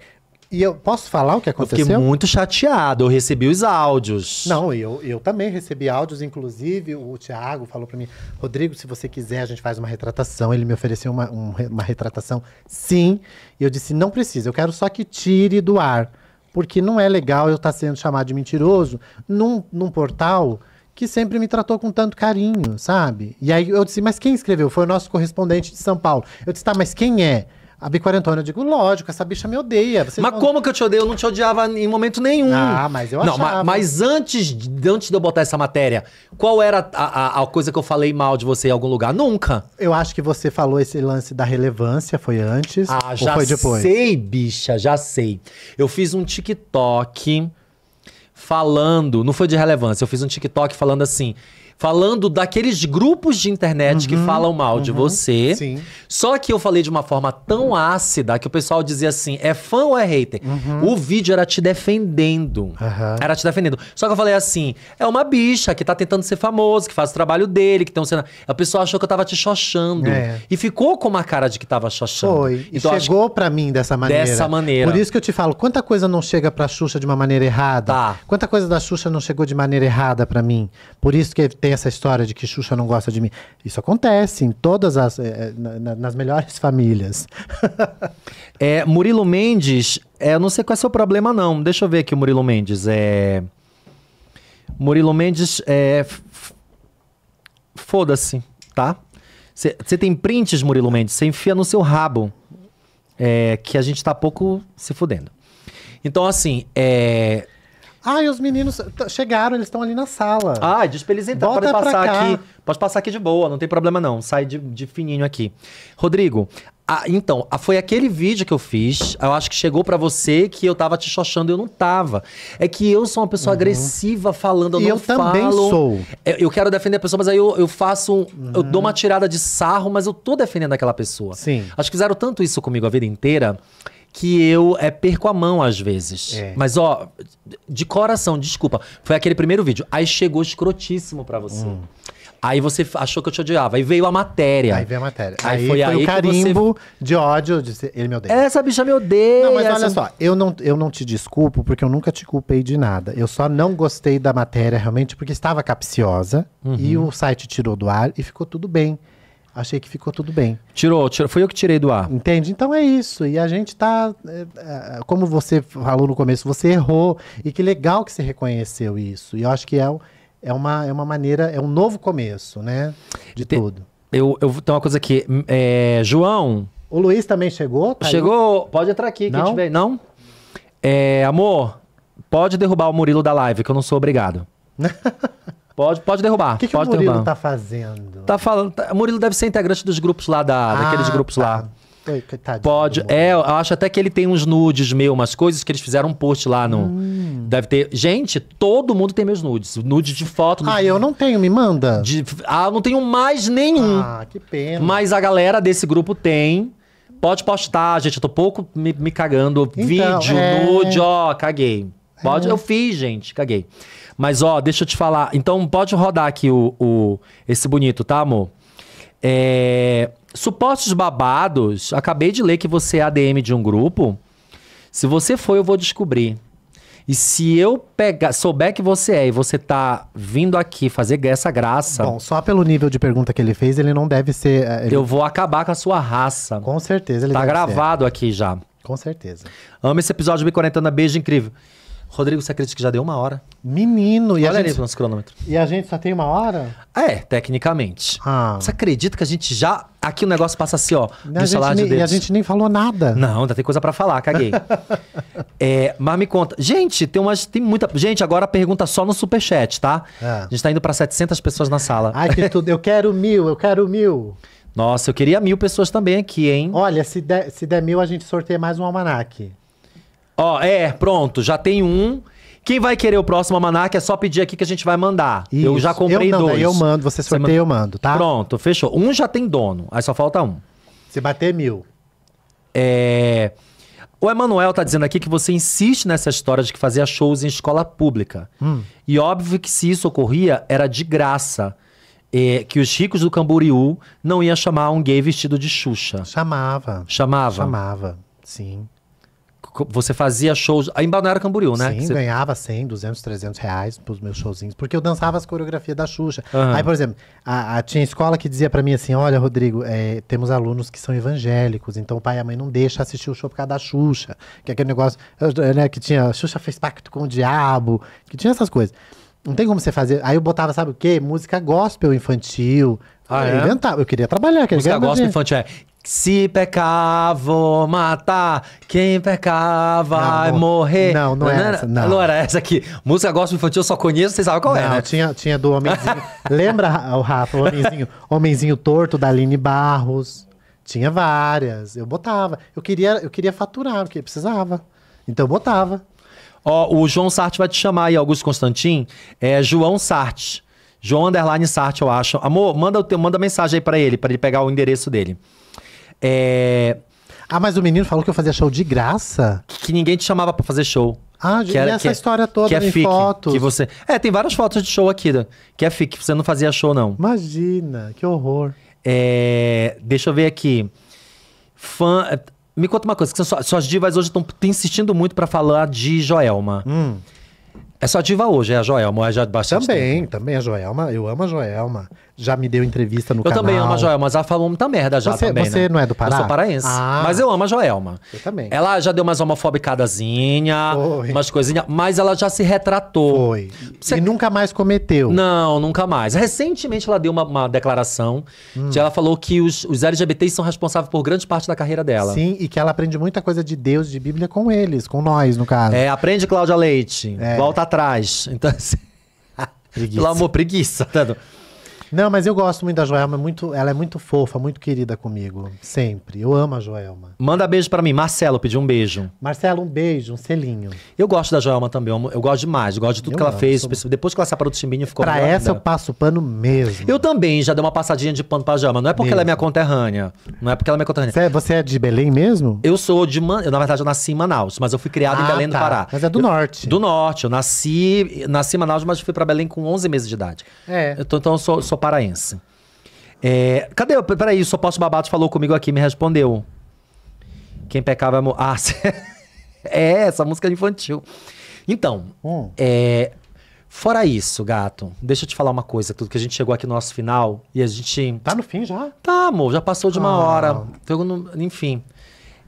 E eu posso falar o que aconteceu? Eu fiquei muito chateado, eu recebi os áudios. Não, eu, eu também recebi áudios, inclusive o Tiago falou para mim, Rodrigo, se você quiser a gente faz uma retratação. Ele me ofereceu uma, um, uma retratação, sim. E eu disse, não precisa, eu quero só que tire do ar. Porque não é legal eu estar tá sendo chamado de mentiroso num, num portal que sempre me tratou com tanto carinho, sabe? E aí eu disse, mas quem escreveu? Foi o nosso correspondente de São Paulo. Eu disse, tá, mas quem é? A biquarentona, eu digo, lógico, essa bicha me odeia. Vocês mas vão... como que eu te odeio? Eu não te odiava em momento nenhum. Ah, mas eu achava. Não, mas, antes, de, antes de eu botar essa matéria, qual era a, a, a, coisa que eu falei mal de você em algum lugar? Nunca. Eu acho que você falou esse lance da relevância, foi antes ah, já ou foi depois? sei, bicha, já sei. Eu fiz um TikTok falando, não foi de relevância, eu fiz um TikTok falando assim falando daqueles grupos de internet uhum, que falam mal uhum, de você. Sim. Só que eu falei de uma forma tão ácida que o pessoal dizia assim: é fã ou é hater? Uhum. O vídeo era te defendendo. Era te defendendo. Só que eu falei assim: é uma bicha que tá tentando ser famoso, que faz o trabalho dele, que tem um cenário. A pessoa achou que eu tava te xoxando. É. E ficou com uma cara de que tava xoxando. Foi. Então, e chegou para mim dessa maneira. Dessa maneira. Por isso que eu te falo: quanta coisa não chega pra Xuxa de uma maneira errada? Tá. Quanta coisa da Xuxa não chegou de maneira errada para mim? Por isso que é tem essa história de que Xuxa não gosta de mim. Isso acontece em todas as. É, na, nas melhores famílias. é, Murilo Mendes, é, não sei qual é o seu problema, não. Deixa eu ver aqui o Murilo Mendes. É. Murilo Mendes, é. Foda-se, tá? Você tem prints, Murilo Mendes, você enfia no seu rabo. É, que a gente tá pouco se fudendo. Então, assim, é, ah, e os meninos chegaram, eles estão ali na sala. Ah, diz pra eles entrar. pode passar aqui. Pode passar aqui de boa, não tem problema não. Sai de, de fininho aqui. Rodrigo, então, foi aquele vídeo que eu fiz. Eu acho que chegou para você que eu tava te xoxando, eu não tava. É que eu sou uma pessoa uhum. agressiva falando, eu e não eu falo. Eu também sou. É, eu quero defender a pessoa, mas aí eu, eu faço uhum. Eu dou uma tirada de sarro, mas eu tô defendendo aquela pessoa. Sim. Acho que fizeram tanto isso comigo a vida inteira que eu é, perco a mão às vezes. É. Mas, ó, de coração, desculpa. Foi aquele primeiro vídeo. Aí chegou escrotíssimo para você. Hum. Aí você achou que eu te odiava. Aí veio a matéria. Aí veio a matéria. Aí, aí foi, foi aí o carimbo você... de ódio. De ser, ele me odeia. Essa bicha me odeia. Não, mas essa... olha só. Eu não, eu não te desculpo porque eu nunca te culpei de nada. Eu só não gostei da matéria realmente porque estava capciosa. Uhum. E o site tirou do ar e ficou tudo bem achei que ficou tudo bem. Tirou, tirou, foi eu que tirei do ar. Entende? Então é isso. E a gente tá. É, é, como você falou no começo, você errou. E que legal que você reconheceu isso. E eu acho que é, é, uma, é uma maneira, é um novo começo, né? De tudo. Eu, eu tenho uma coisa aqui. É, João. O Luiz também chegou? Tá chegou, aí? pode entrar aqui, não? quem tiver. Não? É, amor, pode derrubar o Murilo da live, que eu não sou obrigado. Pode, pode derrubar. O que, que pode o Murilo derrubar. tá fazendo? Tá falando. Tá, Murilo deve ser integrante dos grupos lá da, ah, daqueles grupos tá. lá. Ei, pode. É, eu acho até que ele tem uns nudes meu, umas coisas que eles fizeram um post lá no. Hum. Deve ter. Gente, todo mundo tem meus nudes. Nude de foto. Ah, eu não tenho, me manda. De... Ah, não tenho mais nenhum. Ah, que pena. Mas a galera desse grupo tem. Pode postar, gente. Eu tô pouco me, me cagando. Então, Vídeo, é... nude, ó, caguei. Pode, é. eu fiz, gente, caguei. Mas ó, deixa eu te falar. Então pode rodar aqui o, o esse bonito, tá, amor? É, supostos babados. Acabei de ler que você é ADM de um grupo. Se você foi, eu vou descobrir. E se eu pegar, souber que você é e você tá vindo aqui fazer essa graça. Bom, só pelo nível de pergunta que ele fez, ele não deve ser. É, ele... Eu vou acabar com a sua raça. Com certeza, ele Tá gravado ser. aqui já. Com certeza. Amo esse episódio, me conectando. Beijo incrível. Rodrigo, você acredita que já deu uma hora? Menino, e Olha a gente... ali pro nosso cronômetro. E a gente só tem uma hora? É, tecnicamente. Ah. Você acredita que a gente já. Aqui o negócio passa assim, ó. A de falar nem, de E a gente nem falou nada. Não, ainda tem coisa para falar, caguei. é, mas me conta. Gente, tem umas. Tem muita. Gente, agora pergunta só no superchat, tá? É. A gente tá indo para 700 pessoas na sala. Ai, que tudo. Eu quero mil, eu quero mil. Nossa, eu queria mil pessoas também aqui, hein? Olha, se der, se der mil, a gente sorteia mais um almanac. Ó, é, pronto, já tem um. Quem vai querer o próximo almanac é só pedir aqui que a gente vai mandar. Isso. Eu já comprei eu não, dois. Eu mando, você sorteia, você eu mando, tá? Pronto, fechou. Um já tem dono, aí só falta um. Se bater mil. É... O Emanuel tá dizendo aqui que você insiste nessa história de que fazia shows em escola pública. Hum. E óbvio que se isso ocorria, era de graça. É, que os ricos do Camboriú não iam chamar um gay vestido de Xuxa. Chamava. Chamava. Chamava, sim você fazia shows em Balneário Camboriú, né? Sim, você... ganhava 100, 200, 300 reais pros meus showzinhos, porque eu dançava as coreografias da Xuxa. Uhum. Aí, por exemplo, a, a, tinha escola que dizia para mim assim, olha, Rodrigo, é, temos alunos que são evangélicos, então o pai e a mãe não deixam assistir o show por causa da Xuxa, que é aquele negócio né, que tinha, Xuxa fez pacto com o diabo, que tinha essas coisas. Não tem como você fazer. Aí eu botava, sabe o quê? Música gospel infantil. Ah, eu é? inventava. Eu queria trabalhar. Queria Música gospel infantil é. Se pecar, vou matar. Quem pecar vai não, morrer. Não, não, é não era, essa. Não. não. era essa aqui. Música gospel infantil eu só conheço, vocês sabem qual não, é, né? Tinha, tinha do Homenzinho. Lembra, o Rafa, o Homenzinho, Homenzinho Torto, da Aline Barros. Tinha várias. Eu botava. Eu queria, eu queria faturar, porque precisava. Então eu botava. Ó, o João Sartre vai te chamar aí, Augusto Constantin. É João Sartre. João Underline Sartre, eu acho. Amor, manda, manda mensagem aí pra ele, para ele pegar o endereço dele. É... Ah, mas o menino falou que eu fazia show de graça? Que, que ninguém te chamava para fazer show. Ah, que era, e essa que é- história toda que é fique, fotos. Que você... É, tem várias fotos de show aqui, né? que é fique, você não fazia show, não. Imagina, que horror. É... Deixa eu ver aqui. Fã... Me conta uma coisa, que só, suas divas hoje estão insistindo muito para falar de Joelma. Hum. É só diva hoje, é a Joelma, é já bastante Também, tempo. também a é Joelma. Eu amo a Joelma já me deu entrevista no eu canal. Eu também amo a Joelma, mas ela falou muita merda já você, também, Você né? não é do Pará? Eu sou paraense. Ah. Mas eu amo a Joelma. Eu também. Ela já deu umas homofobicadazinha, Foi. umas coisinhas, mas ela já se retratou. Foi. Você... E nunca mais cometeu. Não, nunca mais. Recentemente ela deu uma, uma declaração hum. que ela falou que os, os LGBTs são responsáveis por grande parte da carreira dela. Sim, e que ela aprende muita coisa de Deus, de Bíblia com eles, com nós, no caso. É, aprende Cláudia Leite, é. volta atrás. Então, assim... Preguiça. Pelo amor, preguiça. Tá não, mas eu gosto muito da Joelma, é muito, ela é muito fofa, muito querida comigo, sempre. Eu amo a Joelma. Manda beijo para mim, Marcelo pediu um beijo. Marcelo, um beijo, um selinho. Eu gosto da Joelma também, eu, eu gosto demais, eu gosto de tudo eu que ela fez. Sou... Depois que ela separou do Chimbinho, ficou Pra essa eu passo pano mesmo. Eu também já dei uma passadinha de pano pra Joelma, não é porque mesmo. ela é minha conterrânea, não é porque ela é minha conterrânea. Você é, você é de Belém mesmo? Eu sou de, Man... eu, na verdade eu nasci em Manaus, mas eu fui criado ah, em Belém tá. do Pará. Mas é do eu, norte. Do norte, eu nasci, nasci em Manaus, mas fui para Belém com 11 meses de idade. É. então eu sou, sou sou paraense. É, cadê? Peraí, o posso Babado falou comigo aqui me respondeu. Quem pecava é. Ah, é essa música é infantil. Então, hum. é, fora isso, gato, deixa eu te falar uma coisa. Tudo que a gente chegou aqui no nosso final e a gente. Tá no fim já? Tá, amor, já passou de uma ah. hora. Então, enfim.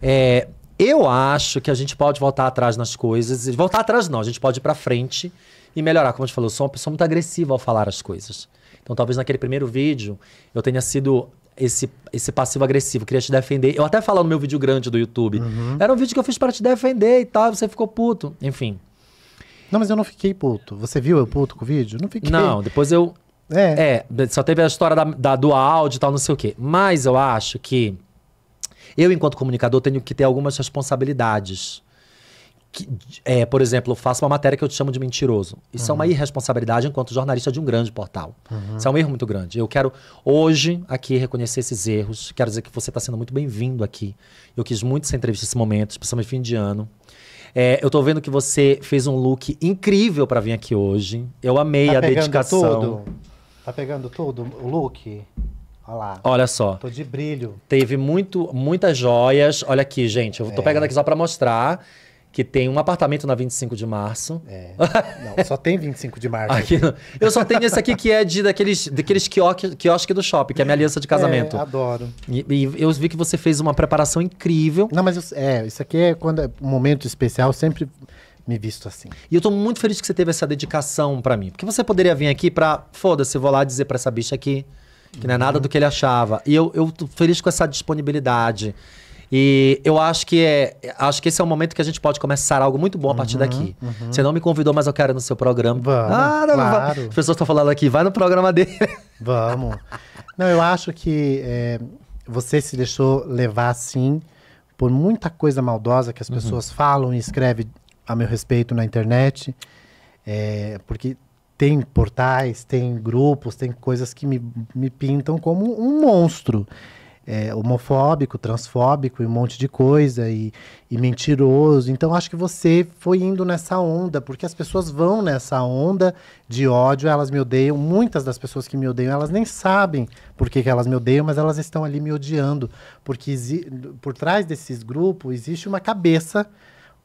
É, eu acho que a gente pode voltar atrás nas coisas. Voltar atrás não, a gente pode ir pra frente e melhorar. Como a gente falou, eu sou uma pessoa muito agressiva ao falar as coisas. Então, talvez naquele primeiro vídeo eu tenha sido esse, esse passivo agressivo, queria te defender. Eu até falo no meu vídeo grande do YouTube. Uhum. Era um vídeo que eu fiz para te defender e tal, você ficou puto. Enfim. Não, mas eu não fiquei puto. Você viu eu puto com o vídeo? Não fiquei. Não, depois eu. É. é só teve a história da, da, do áudio e tal, não sei o quê. Mas eu acho que eu, enquanto comunicador, tenho que ter algumas responsabilidades. Que, é, por exemplo, eu faço uma matéria que eu te chamo de mentiroso. Isso uhum. é uma uhum. irresponsabilidade enquanto jornalista de um grande portal. Uhum. Isso é um erro muito grande. Eu quero hoje aqui reconhecer esses erros. Quero dizer que você está sendo muito bem-vindo aqui. Eu quis muito essa entrevista nesse momento, especialmente fim de ano. É, eu tô vendo que você fez um look incrível para vir aqui hoje. Eu amei tá a dedicação. Tudo. Tá pegando tudo o look? Olha, Olha só. Tô de brilho. Teve muito, muitas joias. Olha aqui, gente. Eu tô é. pegando aqui só para mostrar que tem um apartamento na 25 de março. É. Não, só tem 25 de março. Aqui, aqui. eu só tenho esse aqui que é de, daqueles, daqueles quiosques quiosque do shopping, que é a minha aliança de casamento. É, adoro. E, e, eu vi que você fez uma preparação incrível. Não, mas eu, é, isso aqui é quando é um momento especial, sempre me visto assim. E eu tô muito feliz que você teve essa dedicação para mim. Porque você poderia vir aqui pra, foda-se, eu vou lá dizer pra essa bicha aqui que não é nada do que ele achava. E eu, eu tô feliz com essa disponibilidade. E eu acho que é, acho que esse é o momento que a gente pode começar algo muito bom a partir uhum, daqui. Uhum. Você não me convidou, mas eu quero ir no seu programa. Vamos, ah, não, claro. As pessoas estão falando aqui, vai no programa dele. Vamos. não, eu acho que é, você se deixou levar assim por muita coisa maldosa que as uhum. pessoas falam e escrevem a meu respeito na internet, é, porque tem portais, tem grupos, tem coisas que me, me pintam como um monstro é, homofóbico, transfóbico e um monte de coisa e, e, mentiroso. Então acho que você foi indo nessa onda, porque as pessoas vão nessa onda de ódio, elas me odeiam. Muitas das pessoas que me odeiam, elas nem sabem por que, que elas me odeiam, mas elas estão ali me odiando. Porque por trás desses grupos existe uma cabeça,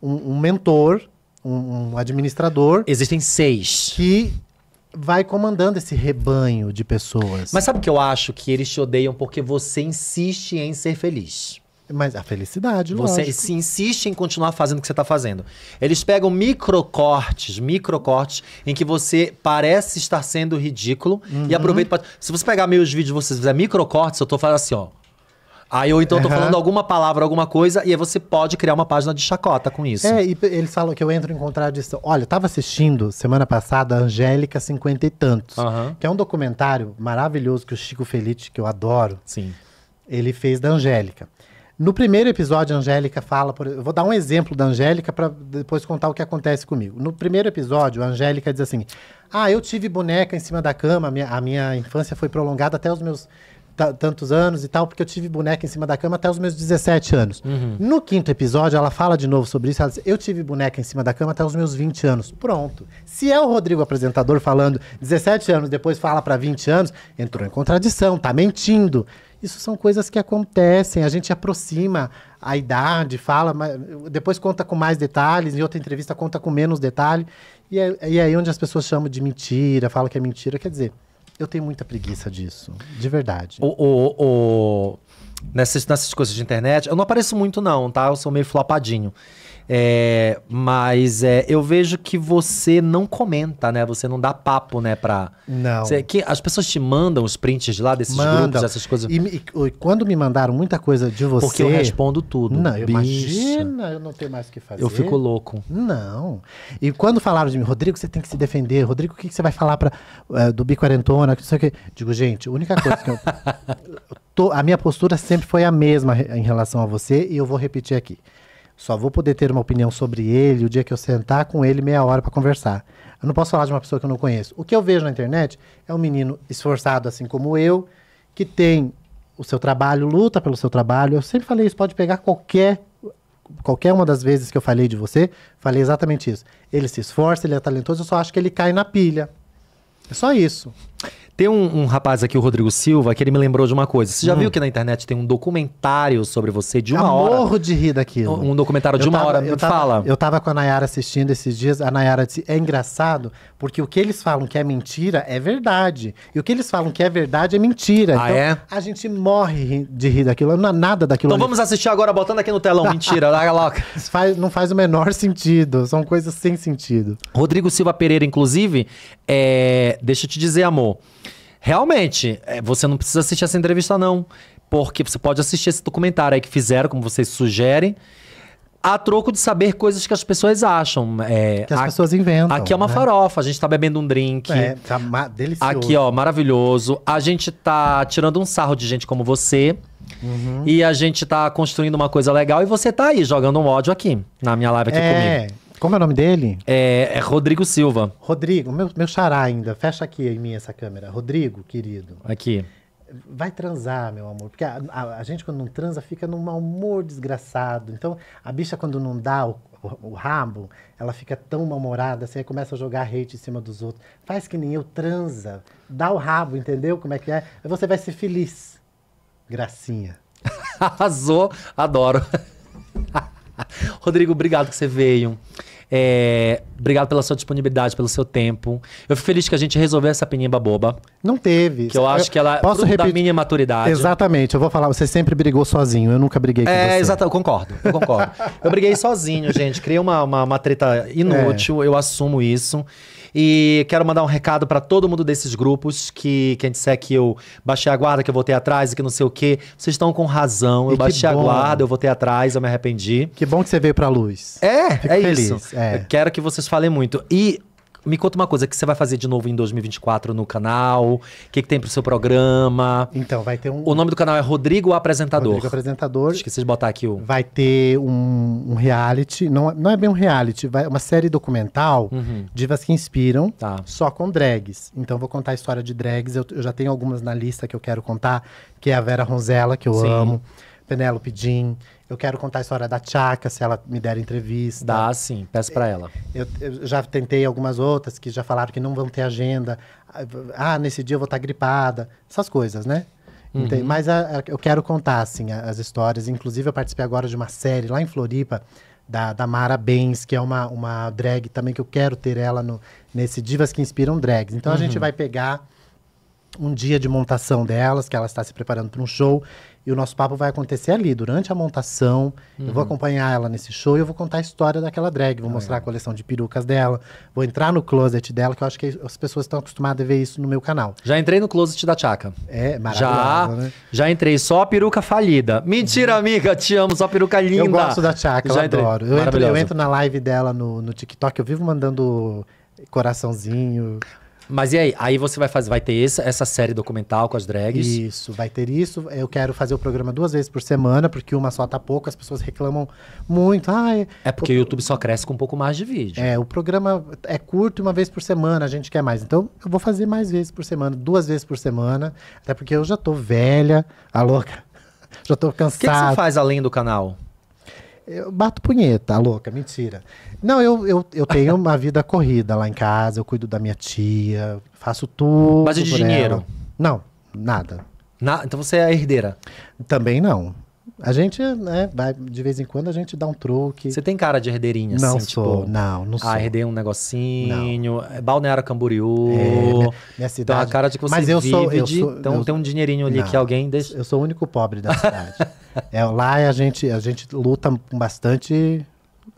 um, um mentor, um, um administrador. Existem seis. Que vai comandando esse rebanho de pessoas. Mas sabe o que eu acho? Que eles te odeiam porque você insiste em ser feliz. Mas a felicidade, Você se insiste em continuar fazendo o que você está fazendo. Eles pegam microcortes, microcortes, em que você parece estar sendo ridículo uhum. e aproveita pra... Se você pegar meus vídeos e você fizer microcortes, eu tô falando assim, ó. Aí ou então eu tô uhum. falando alguma palavra, alguma coisa, e aí você pode criar uma página de chacota com isso. É, e eles falam que eu entro em contradição. Olha, eu tava assistindo semana passada Angélica Cinquenta e Tantos, uhum. que é um documentário maravilhoso que o Chico Felice, que eu adoro, Sim. ele fez da Angélica. No primeiro episódio, a Angélica fala. Por... Eu vou dar um exemplo da Angélica para depois contar o que acontece comigo. No primeiro episódio, a Angélica diz assim: Ah, eu tive boneca em cima da cama, a minha, a minha infância foi prolongada até os meus tantos anos e tal, porque eu tive boneca em cima da cama até os meus 17 anos. Uhum. No quinto episódio, ela fala de novo sobre isso. Ela diz, eu tive boneca em cima da cama até os meus 20 anos. Pronto. Se é o Rodrigo apresentador falando 17 anos, depois fala para 20 anos, entrou em contradição, tá mentindo. Isso são coisas que acontecem, a gente aproxima a idade, fala, depois conta com mais detalhes, em outra entrevista conta com menos detalhe. E é, é aí onde as pessoas chamam de mentira, falam que é mentira. Quer dizer, eu tenho muita preguiça disso, de verdade. O, o, o, nessas, nessas coisas de internet, eu não apareço muito não, tá? Eu sou meio flopadinho. É, mas é, eu vejo que você não comenta, né? Você não dá papo, né? Pra... Não. que, as pessoas te mandam os prints lá desses mandam. grupos, essas coisas. E, e, quando me mandaram muita coisa de você. Porque eu respondo tudo. Não, eu imagina, eu não tenho mais o que fazer. Eu fico louco. Não. E quando falaram de mim, Rodrigo, você tem que se defender. Rodrigo, o que, que você vai falar pra, eh, do biquarentona? Não Digo, gente, a única coisa que eu. Tô, a minha postura sempre foi a mesma em relação a você e eu vou repetir aqui. Só vou poder ter uma opinião sobre ele o dia que eu sentar com ele meia hora para conversar. Eu não posso falar de uma pessoa que eu não conheço. O que eu vejo na internet é um menino esforçado, assim como eu, que tem o seu trabalho, luta pelo seu trabalho. Eu sempre falei isso, pode pegar qualquer qualquer uma das vezes que eu falei de você, falei exatamente isso. Ele se esforça, ele é talentoso, eu só acho que ele cai na pilha. É só isso. Tem um, um, rapaz aqui, o Rodrigo Silva, que ele me lembrou de uma coisa. Você já hum. viu que na internet tem um documentário sobre você de uma hora? Eu morro de rir daquilo. Um documentário de eu uma tava, hora, eu tava, fala. Eu tava com a Nayara assistindo esses dias, a Nayara disse, é engraçado, porque o que eles falam que é mentira é verdade. E o que eles falam que é verdade é mentira. Ah, então, é? A gente morre de rir daquilo, não é nada daquilo Então ali. vamos assistir agora, botando aqui no telão, mentira, larga logo. Faz, não faz o menor sentido, são coisas sem sentido. Rodrigo Silva Pereira, inclusive, é... deixa eu te dizer, amor realmente, é, você não precisa assistir essa entrevista, não. Porque você pode assistir esse documentário aí que fizeram, como vocês sugerem, a troco de saber coisas que as pessoas acham. É, que as pessoas inventam. Aqui é uma né? farofa, a gente tá bebendo um drink. É, tá delicioso. Aqui, ó, maravilhoso. A gente tá tirando um sarro de gente como você. Uhum. E a gente tá construindo uma coisa legal e você tá aí jogando um ódio aqui, na minha live aqui é, comigo. Como é o nome dele? É, é Rodrigo Silva. Rodrigo, meu, meu xará ainda. Fecha aqui em mim essa câmera. Rodrigo, querido. Aqui. Vai transar, meu amor. Porque a, a, a gente, quando não transa, fica num mau humor desgraçado. Então, a bicha, quando não dá o, o, o rabo, ela fica tão mal-humorada, assim, aí começa a jogar hate em cima dos outros. Faz que nem eu, transa. Dá o rabo, entendeu? Como é que é? Aí você vai ser feliz. Gracinha. Arrasou, adoro. Rodrigo, obrigado que você veio. É, obrigado pela sua disponibilidade, pelo seu tempo. Eu fico feliz que a gente resolveu essa pinimba boba. Não teve. Que eu acho eu que ela é posso repetir. da minha maturidade. Exatamente. Eu vou falar, você sempre brigou sozinho. Eu nunca briguei com é, você. É, exato. Eu concordo. Eu concordo. eu briguei sozinho, gente. Criei uma, uma, uma treta inútil. É. Eu assumo isso. E quero mandar um recado para todo mundo desses grupos que quem disser que eu baixei a guarda, que eu voltei atrás e que não sei o quê, vocês estão com razão. Eu e baixei a guarda, eu voltei atrás, eu me arrependi. Que bom que você veio pra luz. É, Fico é feliz. isso. É. Quero que vocês falem muito. E me conta uma coisa, o que você vai fazer de novo em 2024 no canal? O que, que tem pro seu programa? Então, vai ter um... O nome do canal é Rodrigo Apresentador. Rodrigo Apresentador. Esqueci de botar aqui o... Vai ter um, um reality, não, não é bem um reality, vai é uma série documental, uhum. divas que inspiram, tá. só com drags. Então, vou contar a história de drags, eu, eu, já tenho algumas na lista que eu quero contar, que é a Vera Ronzella, que eu Sim. amo. Penélope Jean, eu quero contar a história da Tchaka, se ela me der entrevista. Dá, sim. Peço para ela. Eu, eu, já tentei algumas outras que já falaram que não vão ter agenda. Ah, nesse dia eu vou estar tá gripada. Essas coisas, né? Uhum. mas a, a, eu quero contar, assim, a, as histórias. Inclusive, eu participei agora de uma série lá em Floripa, da, da Mara Bens, que é uma, uma drag também que eu quero ter ela no, nesse Divas que Inspiram Drags. Então, uhum. a gente uhum. vai pegar um dia de montação delas, que ela está se preparando para um show. E o nosso papo vai acontecer ali, durante a montação. Uhum. Eu vou uhum. acompanhar ela nesse show e eu vou contar a história daquela drag. Vou ah, mostrar é. a coleção de perucas dela. Vou entrar no closet dela, que eu acho que as pessoas estão acostumadas a ver isso no meu canal. Já entrei no closet da Tchaka. É, maravilhoso, já, né? Já entrei, só a peruca falida. Mentira, uhum. amiga, te amo, só a peruca linda. Eu gosto da Tchaka, eu entrei. adoro. Eu entro, eu entro, na live dela no, no TikTok, eu vivo mandando coraçãozinho. Mas e aí? Aí você vai fazer, vai ter essa, essa série documental com as drags? Isso, vai ter isso. Eu quero fazer o programa duas vezes por semana, porque uma só tá pouco, as pessoas reclamam muito. Ah, é, é porque o, YouTube só cresce com um pouco mais de vídeo. É, o programa é curto uma vez por semana, a gente quer mais. Então, eu vou fazer mais vezes por semana, duas vezes por semana, até porque eu já tô velha, a louca. já tô cansada. O que, que você faz além do canal? Eu bato punheta, tá louca, mentira. Não, eu, eu, eu tenho uma vida corrida lá em casa, eu cuido da minha tia, faço tudo. Mas de dinheiro? Ela. Não, nada. Na, então você é a herdeira? Também não. A gente, né, vai, de vez em quando a gente dá um truque. Você tem cara de herdeirinha, não assim, sou, tipo, Não, não ah, sou. Ah, herdei um negocinho, não. É, Balneário Camboriú. É, minha, minha cidade. Então, a cara de que você Mas eu vive sou, eu de, sou, então eu... tem um dinheirinho ali não, que alguém deixa. Eu sou o único pobre da cidade. é, lá a gente, a gente luta com bastante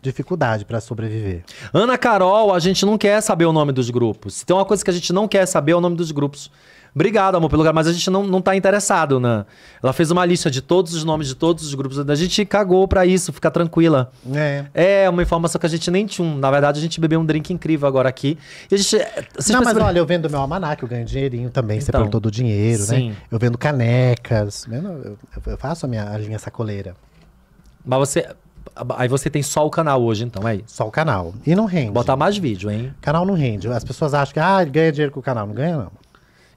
dificuldade para sobreviver. Ana Carol, a gente não quer saber o nome dos grupos. Se tem uma coisa que a gente não quer saber é o nome dos grupos. Obrigado, amor, pelo lugar, mas a gente não, não tá interessado, né? Ela fez uma lista de todos os nomes de todos os grupos. A gente cagou pra isso, fica tranquila. É. É uma informação que a gente nem tinha. Na verdade, a gente bebeu um drink incrível agora aqui. E a gente. É, não, mas olha, eu vendo meu almanac, eu ganho dinheirinho também. Então, você todo o dinheiro, né? sim. né? Eu vendo canecas. Né? Eu, eu faço a minha a linha sacoleira. Mas você. Aí você tem só o canal hoje, então, é isso? Só o canal. E não rende. Botar mais vídeo, hein? Canal não rende. As pessoas acham que, ah, ganha dinheiro com o canal. Não ganha, não.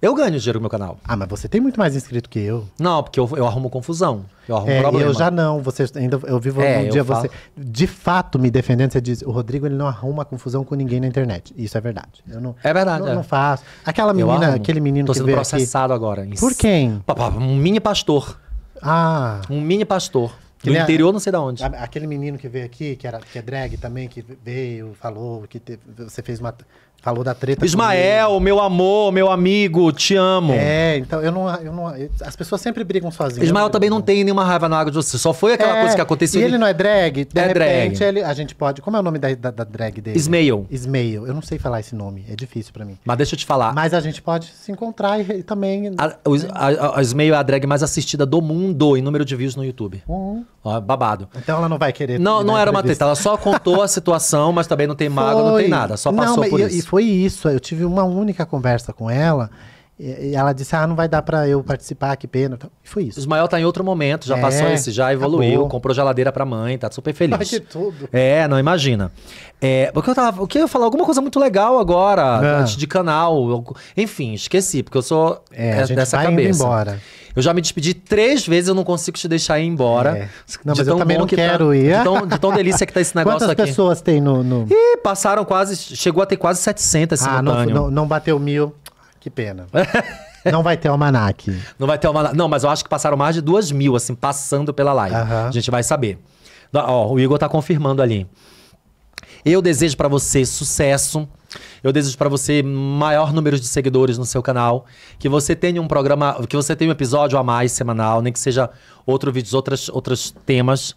Eu ganho dinheiro no meu canal. Ah, mas você tem muito mais inscrito que eu. Não, porque eu, eu arrumo confusão. Eu arrumo é, problema. Eu já não. Você ainda eu vivo é, um dia falo... você de fato me defendendo. Você diz, o Rodrigo ele não arruma confusão com ninguém na internet. Isso é verdade. Eu não. É verdade. Eu é. não faço. Aquela menina, aquele menino Tô que sendo processado aqui, agora. Por quem? Um mini pastor. Ah. Um mini pastor. Do é- interior, não sei de onde. Aquele menino que veio aqui, que, era, que é drag também, que veio, falou, que te, você fez uma. Falou da treta. Ismael, meu amor, meu amigo, te amo. É, então eu não. Eu não as pessoas sempre brigam sozinhas. Ismael também não tem nenhuma raiva na água de você. Só foi aquela é, coisa que aconteceu. E ele não é drag? De é repente, drag. Ele, a gente pode. Como é o nome da, da, da drag dele? Ismael. Ismael. Eu não sei falar esse nome, é difícil para mim. Mas deixa eu te falar. Mas a gente pode se encontrar e, e também. A, o, né? a, a Ismael é a drag mais assistida do mundo em número de views no YouTube. Uhum. Ó, babado. Então ela não vai querer. Não, não era uma treta. Ela só contou a situação, mas também não tem mágoa, não tem nada. Só passou não, por isso. E foi isso. Eu tive uma única conversa com ela. E ela disse, ah, não vai dar para eu participar, que pena. E foi isso. O Ismael tá em outro momento, já é, passou esse, já evoluiu, acabou. comprou geladeira pra mãe, tá super feliz. Ai, de tudo. É, não, imagina. É, porque eu tava, o que eu ia falar? Alguma coisa muito legal agora, não. É. antes de canal. Enfim, esqueci, porque eu sou é, é dessa vai cabeça. Indo embora. Eu já me despedi três vezes, eu não consigo te deixar ir embora. É. Não, mas eu também não que tá, quero tá, ir. De tão, de tão, delícia que tá esse negócio Quantas aqui. Quantas pessoas tem no, no... Ih, passaram quase, chegou a ter quase 700 simultâneo Ah, não, não, não bateu mil. Que pena. Não vai ter almanac. Não vai ter almanac. Não, mas eu acho que passaram mais de duas mil, assim, passando pela live. Uhum. A gente vai saber. Ó, o Igor tá confirmando ali. Eu desejo para você sucesso. Eu desejo para você maior número de seguidores no seu canal, que você tenha um programa, que você tenha um episódio a mais semanal, nem que seja outro vídeo, outras outros temas.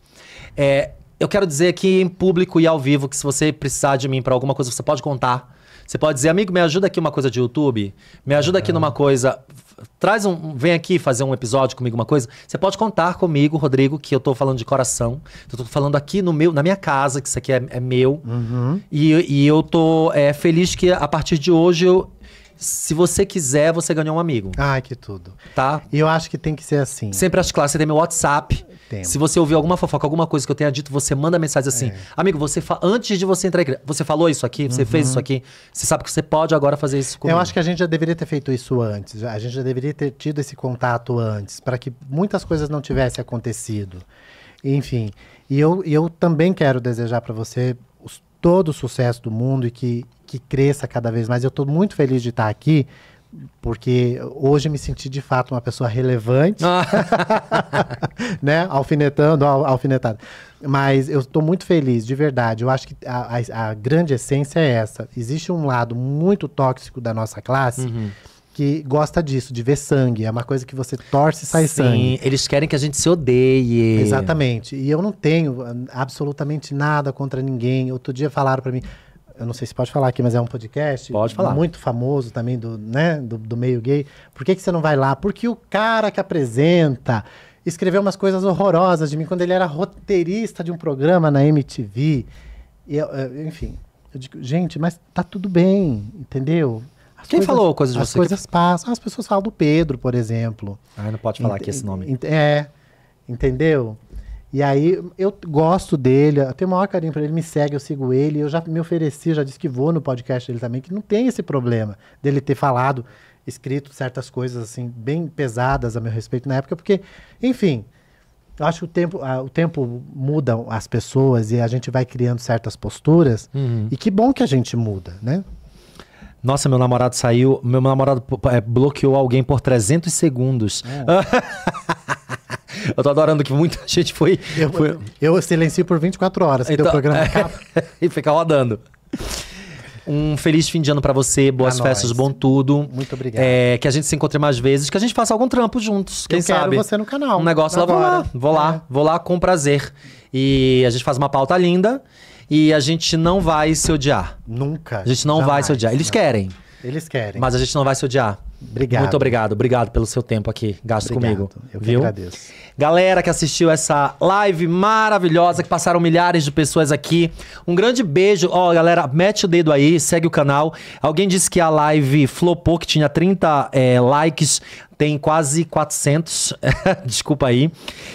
É, eu quero dizer aqui em público e ao vivo que se você precisar de mim para alguma coisa, você pode contar você pode dizer, amigo, me ajuda aqui uma coisa de YouTube, me ajuda aqui numa coisa, traz um, vem aqui fazer um episódio comigo, uma coisa. Você pode contar comigo, Rodrigo, que eu tô falando de coração. Eu tô falando aqui no meu, na minha casa, que isso aqui é, é meu. Uhum. E, e, eu tô é, feliz que a partir de hoje eu, se você quiser, você ganhou um amigo. Ai, que tudo. Tá? E eu acho que tem que ser assim. Sempre acho classes claro, você tem meu WhatsApp. Se você ouvir alguma fofoca, alguma coisa que eu tenha dito, você manda mensagem assim: é. Amigo, você fa... antes de você entrar na igreja, você falou isso aqui, você uhum. fez isso uhum. aqui, você sabe que você pode agora fazer isso comigo. Eu acho que a gente já deveria ter feito isso antes, a gente já deveria ter tido esse contato antes, para que muitas coisas não tivessem acontecido. Enfim, e eu, eu também quero desejar para você todo o sucesso do mundo e que, que cresça cada vez mais. Eu estou muito feliz de estar aqui porque hoje me senti de fato uma pessoa relevante, ah. né? Alfinetando, al, alfinetada. Mas eu estou muito feliz, de verdade. Eu acho que a, a, a, grande essência é essa. Existe um lado muito tóxico da nossa classe. Uhum que gosta disso, de ver sangue. É uma coisa que você torce e sai Sim, sangue. Sim, eles querem que a gente se odeie. Exatamente. E eu não tenho ah, absolutamente nada contra ninguém. Outro dia falaram para mim: eu não sei se pode falar aqui, mas é um podcast pode falar. muito famoso também do, né, do, do meio gay. Por que, que você não vai lá? Porque o cara que apresenta escreveu umas coisas horrorosas de mim quando ele era roteirista de um programa na MTV. E eu, enfim, eu digo, gente, mas tá tudo bem, entendeu? As Quem coisas, falou coisas de as você? As coisas passam. As pessoas falam do Pedro, por exemplo. Ah, não pode falar Ent aqui esse nome. É, entendeu? E aí eu gosto dele, eu tenho o maior carinho para ele, me segue, eu sigo ele, eu já me ofereci, já disse que vou no podcast dele também, que não tem esse problema dele ter falado, escrito certas coisas assim bem pesadas a meu respeito na época, porque, enfim, eu acho que o tempo, a, ah, o tempo muda as pessoas e a gente vai criando certas posturas, uhum. e que bom que a gente muda, né? Nossa, meu namorado saiu. Meu namorado é, bloqueou alguém por 300 segundos. É. eu tô adorando que muita gente foi. Eu, foi... eu silencio por 24 horas, então, o programa é. e fica rodando. Um feliz fim de ano para você, boas pra festas, nós. bom tudo. Muito obrigado. É, que a gente se encontre mais vezes, que a gente faça algum trampo juntos, quem eu quero sabe. você no canal. Um negócio lá, vou lá, vou lá, é. vou lá com prazer. E a gente faz uma pauta linda e a gente não vai se odiar. Nunca. A gente não jamais, vai se odiar. Eles não. querem. Eles querem. Mas a gente não vai se odiar. Obrigado. Muito obrigado, obrigado pelo seu tempo aqui, gasto obrigado. comigo. Eu viu? que agradeço. Galera que assistiu essa live maravilhosa, que passaram milhares de pessoas aqui. Um grande beijo. Ó, oh, galera, mete o dedo aí, segue o canal. Alguém disse que a live flopou, que tinha 30 é, likes tem quase 400, desculpa aí.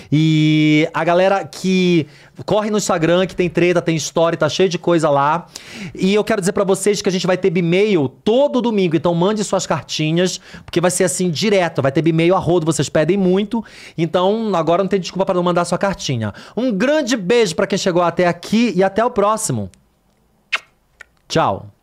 E a galera que corre no Instagram, que tem treta, tem história, tá cheio de coisa lá. E eu quero dizer para vocês que a gente vai ter e-mail todo domingo, então mande suas cartinhas porque vai ser assim direto, vai ter e-mail a rodo, vocês pedem muito. Então, agora não tem desculpa para não mandar sua cartinha. Um grande beijo para quem chegou até aqui e até o próximo. Tchau.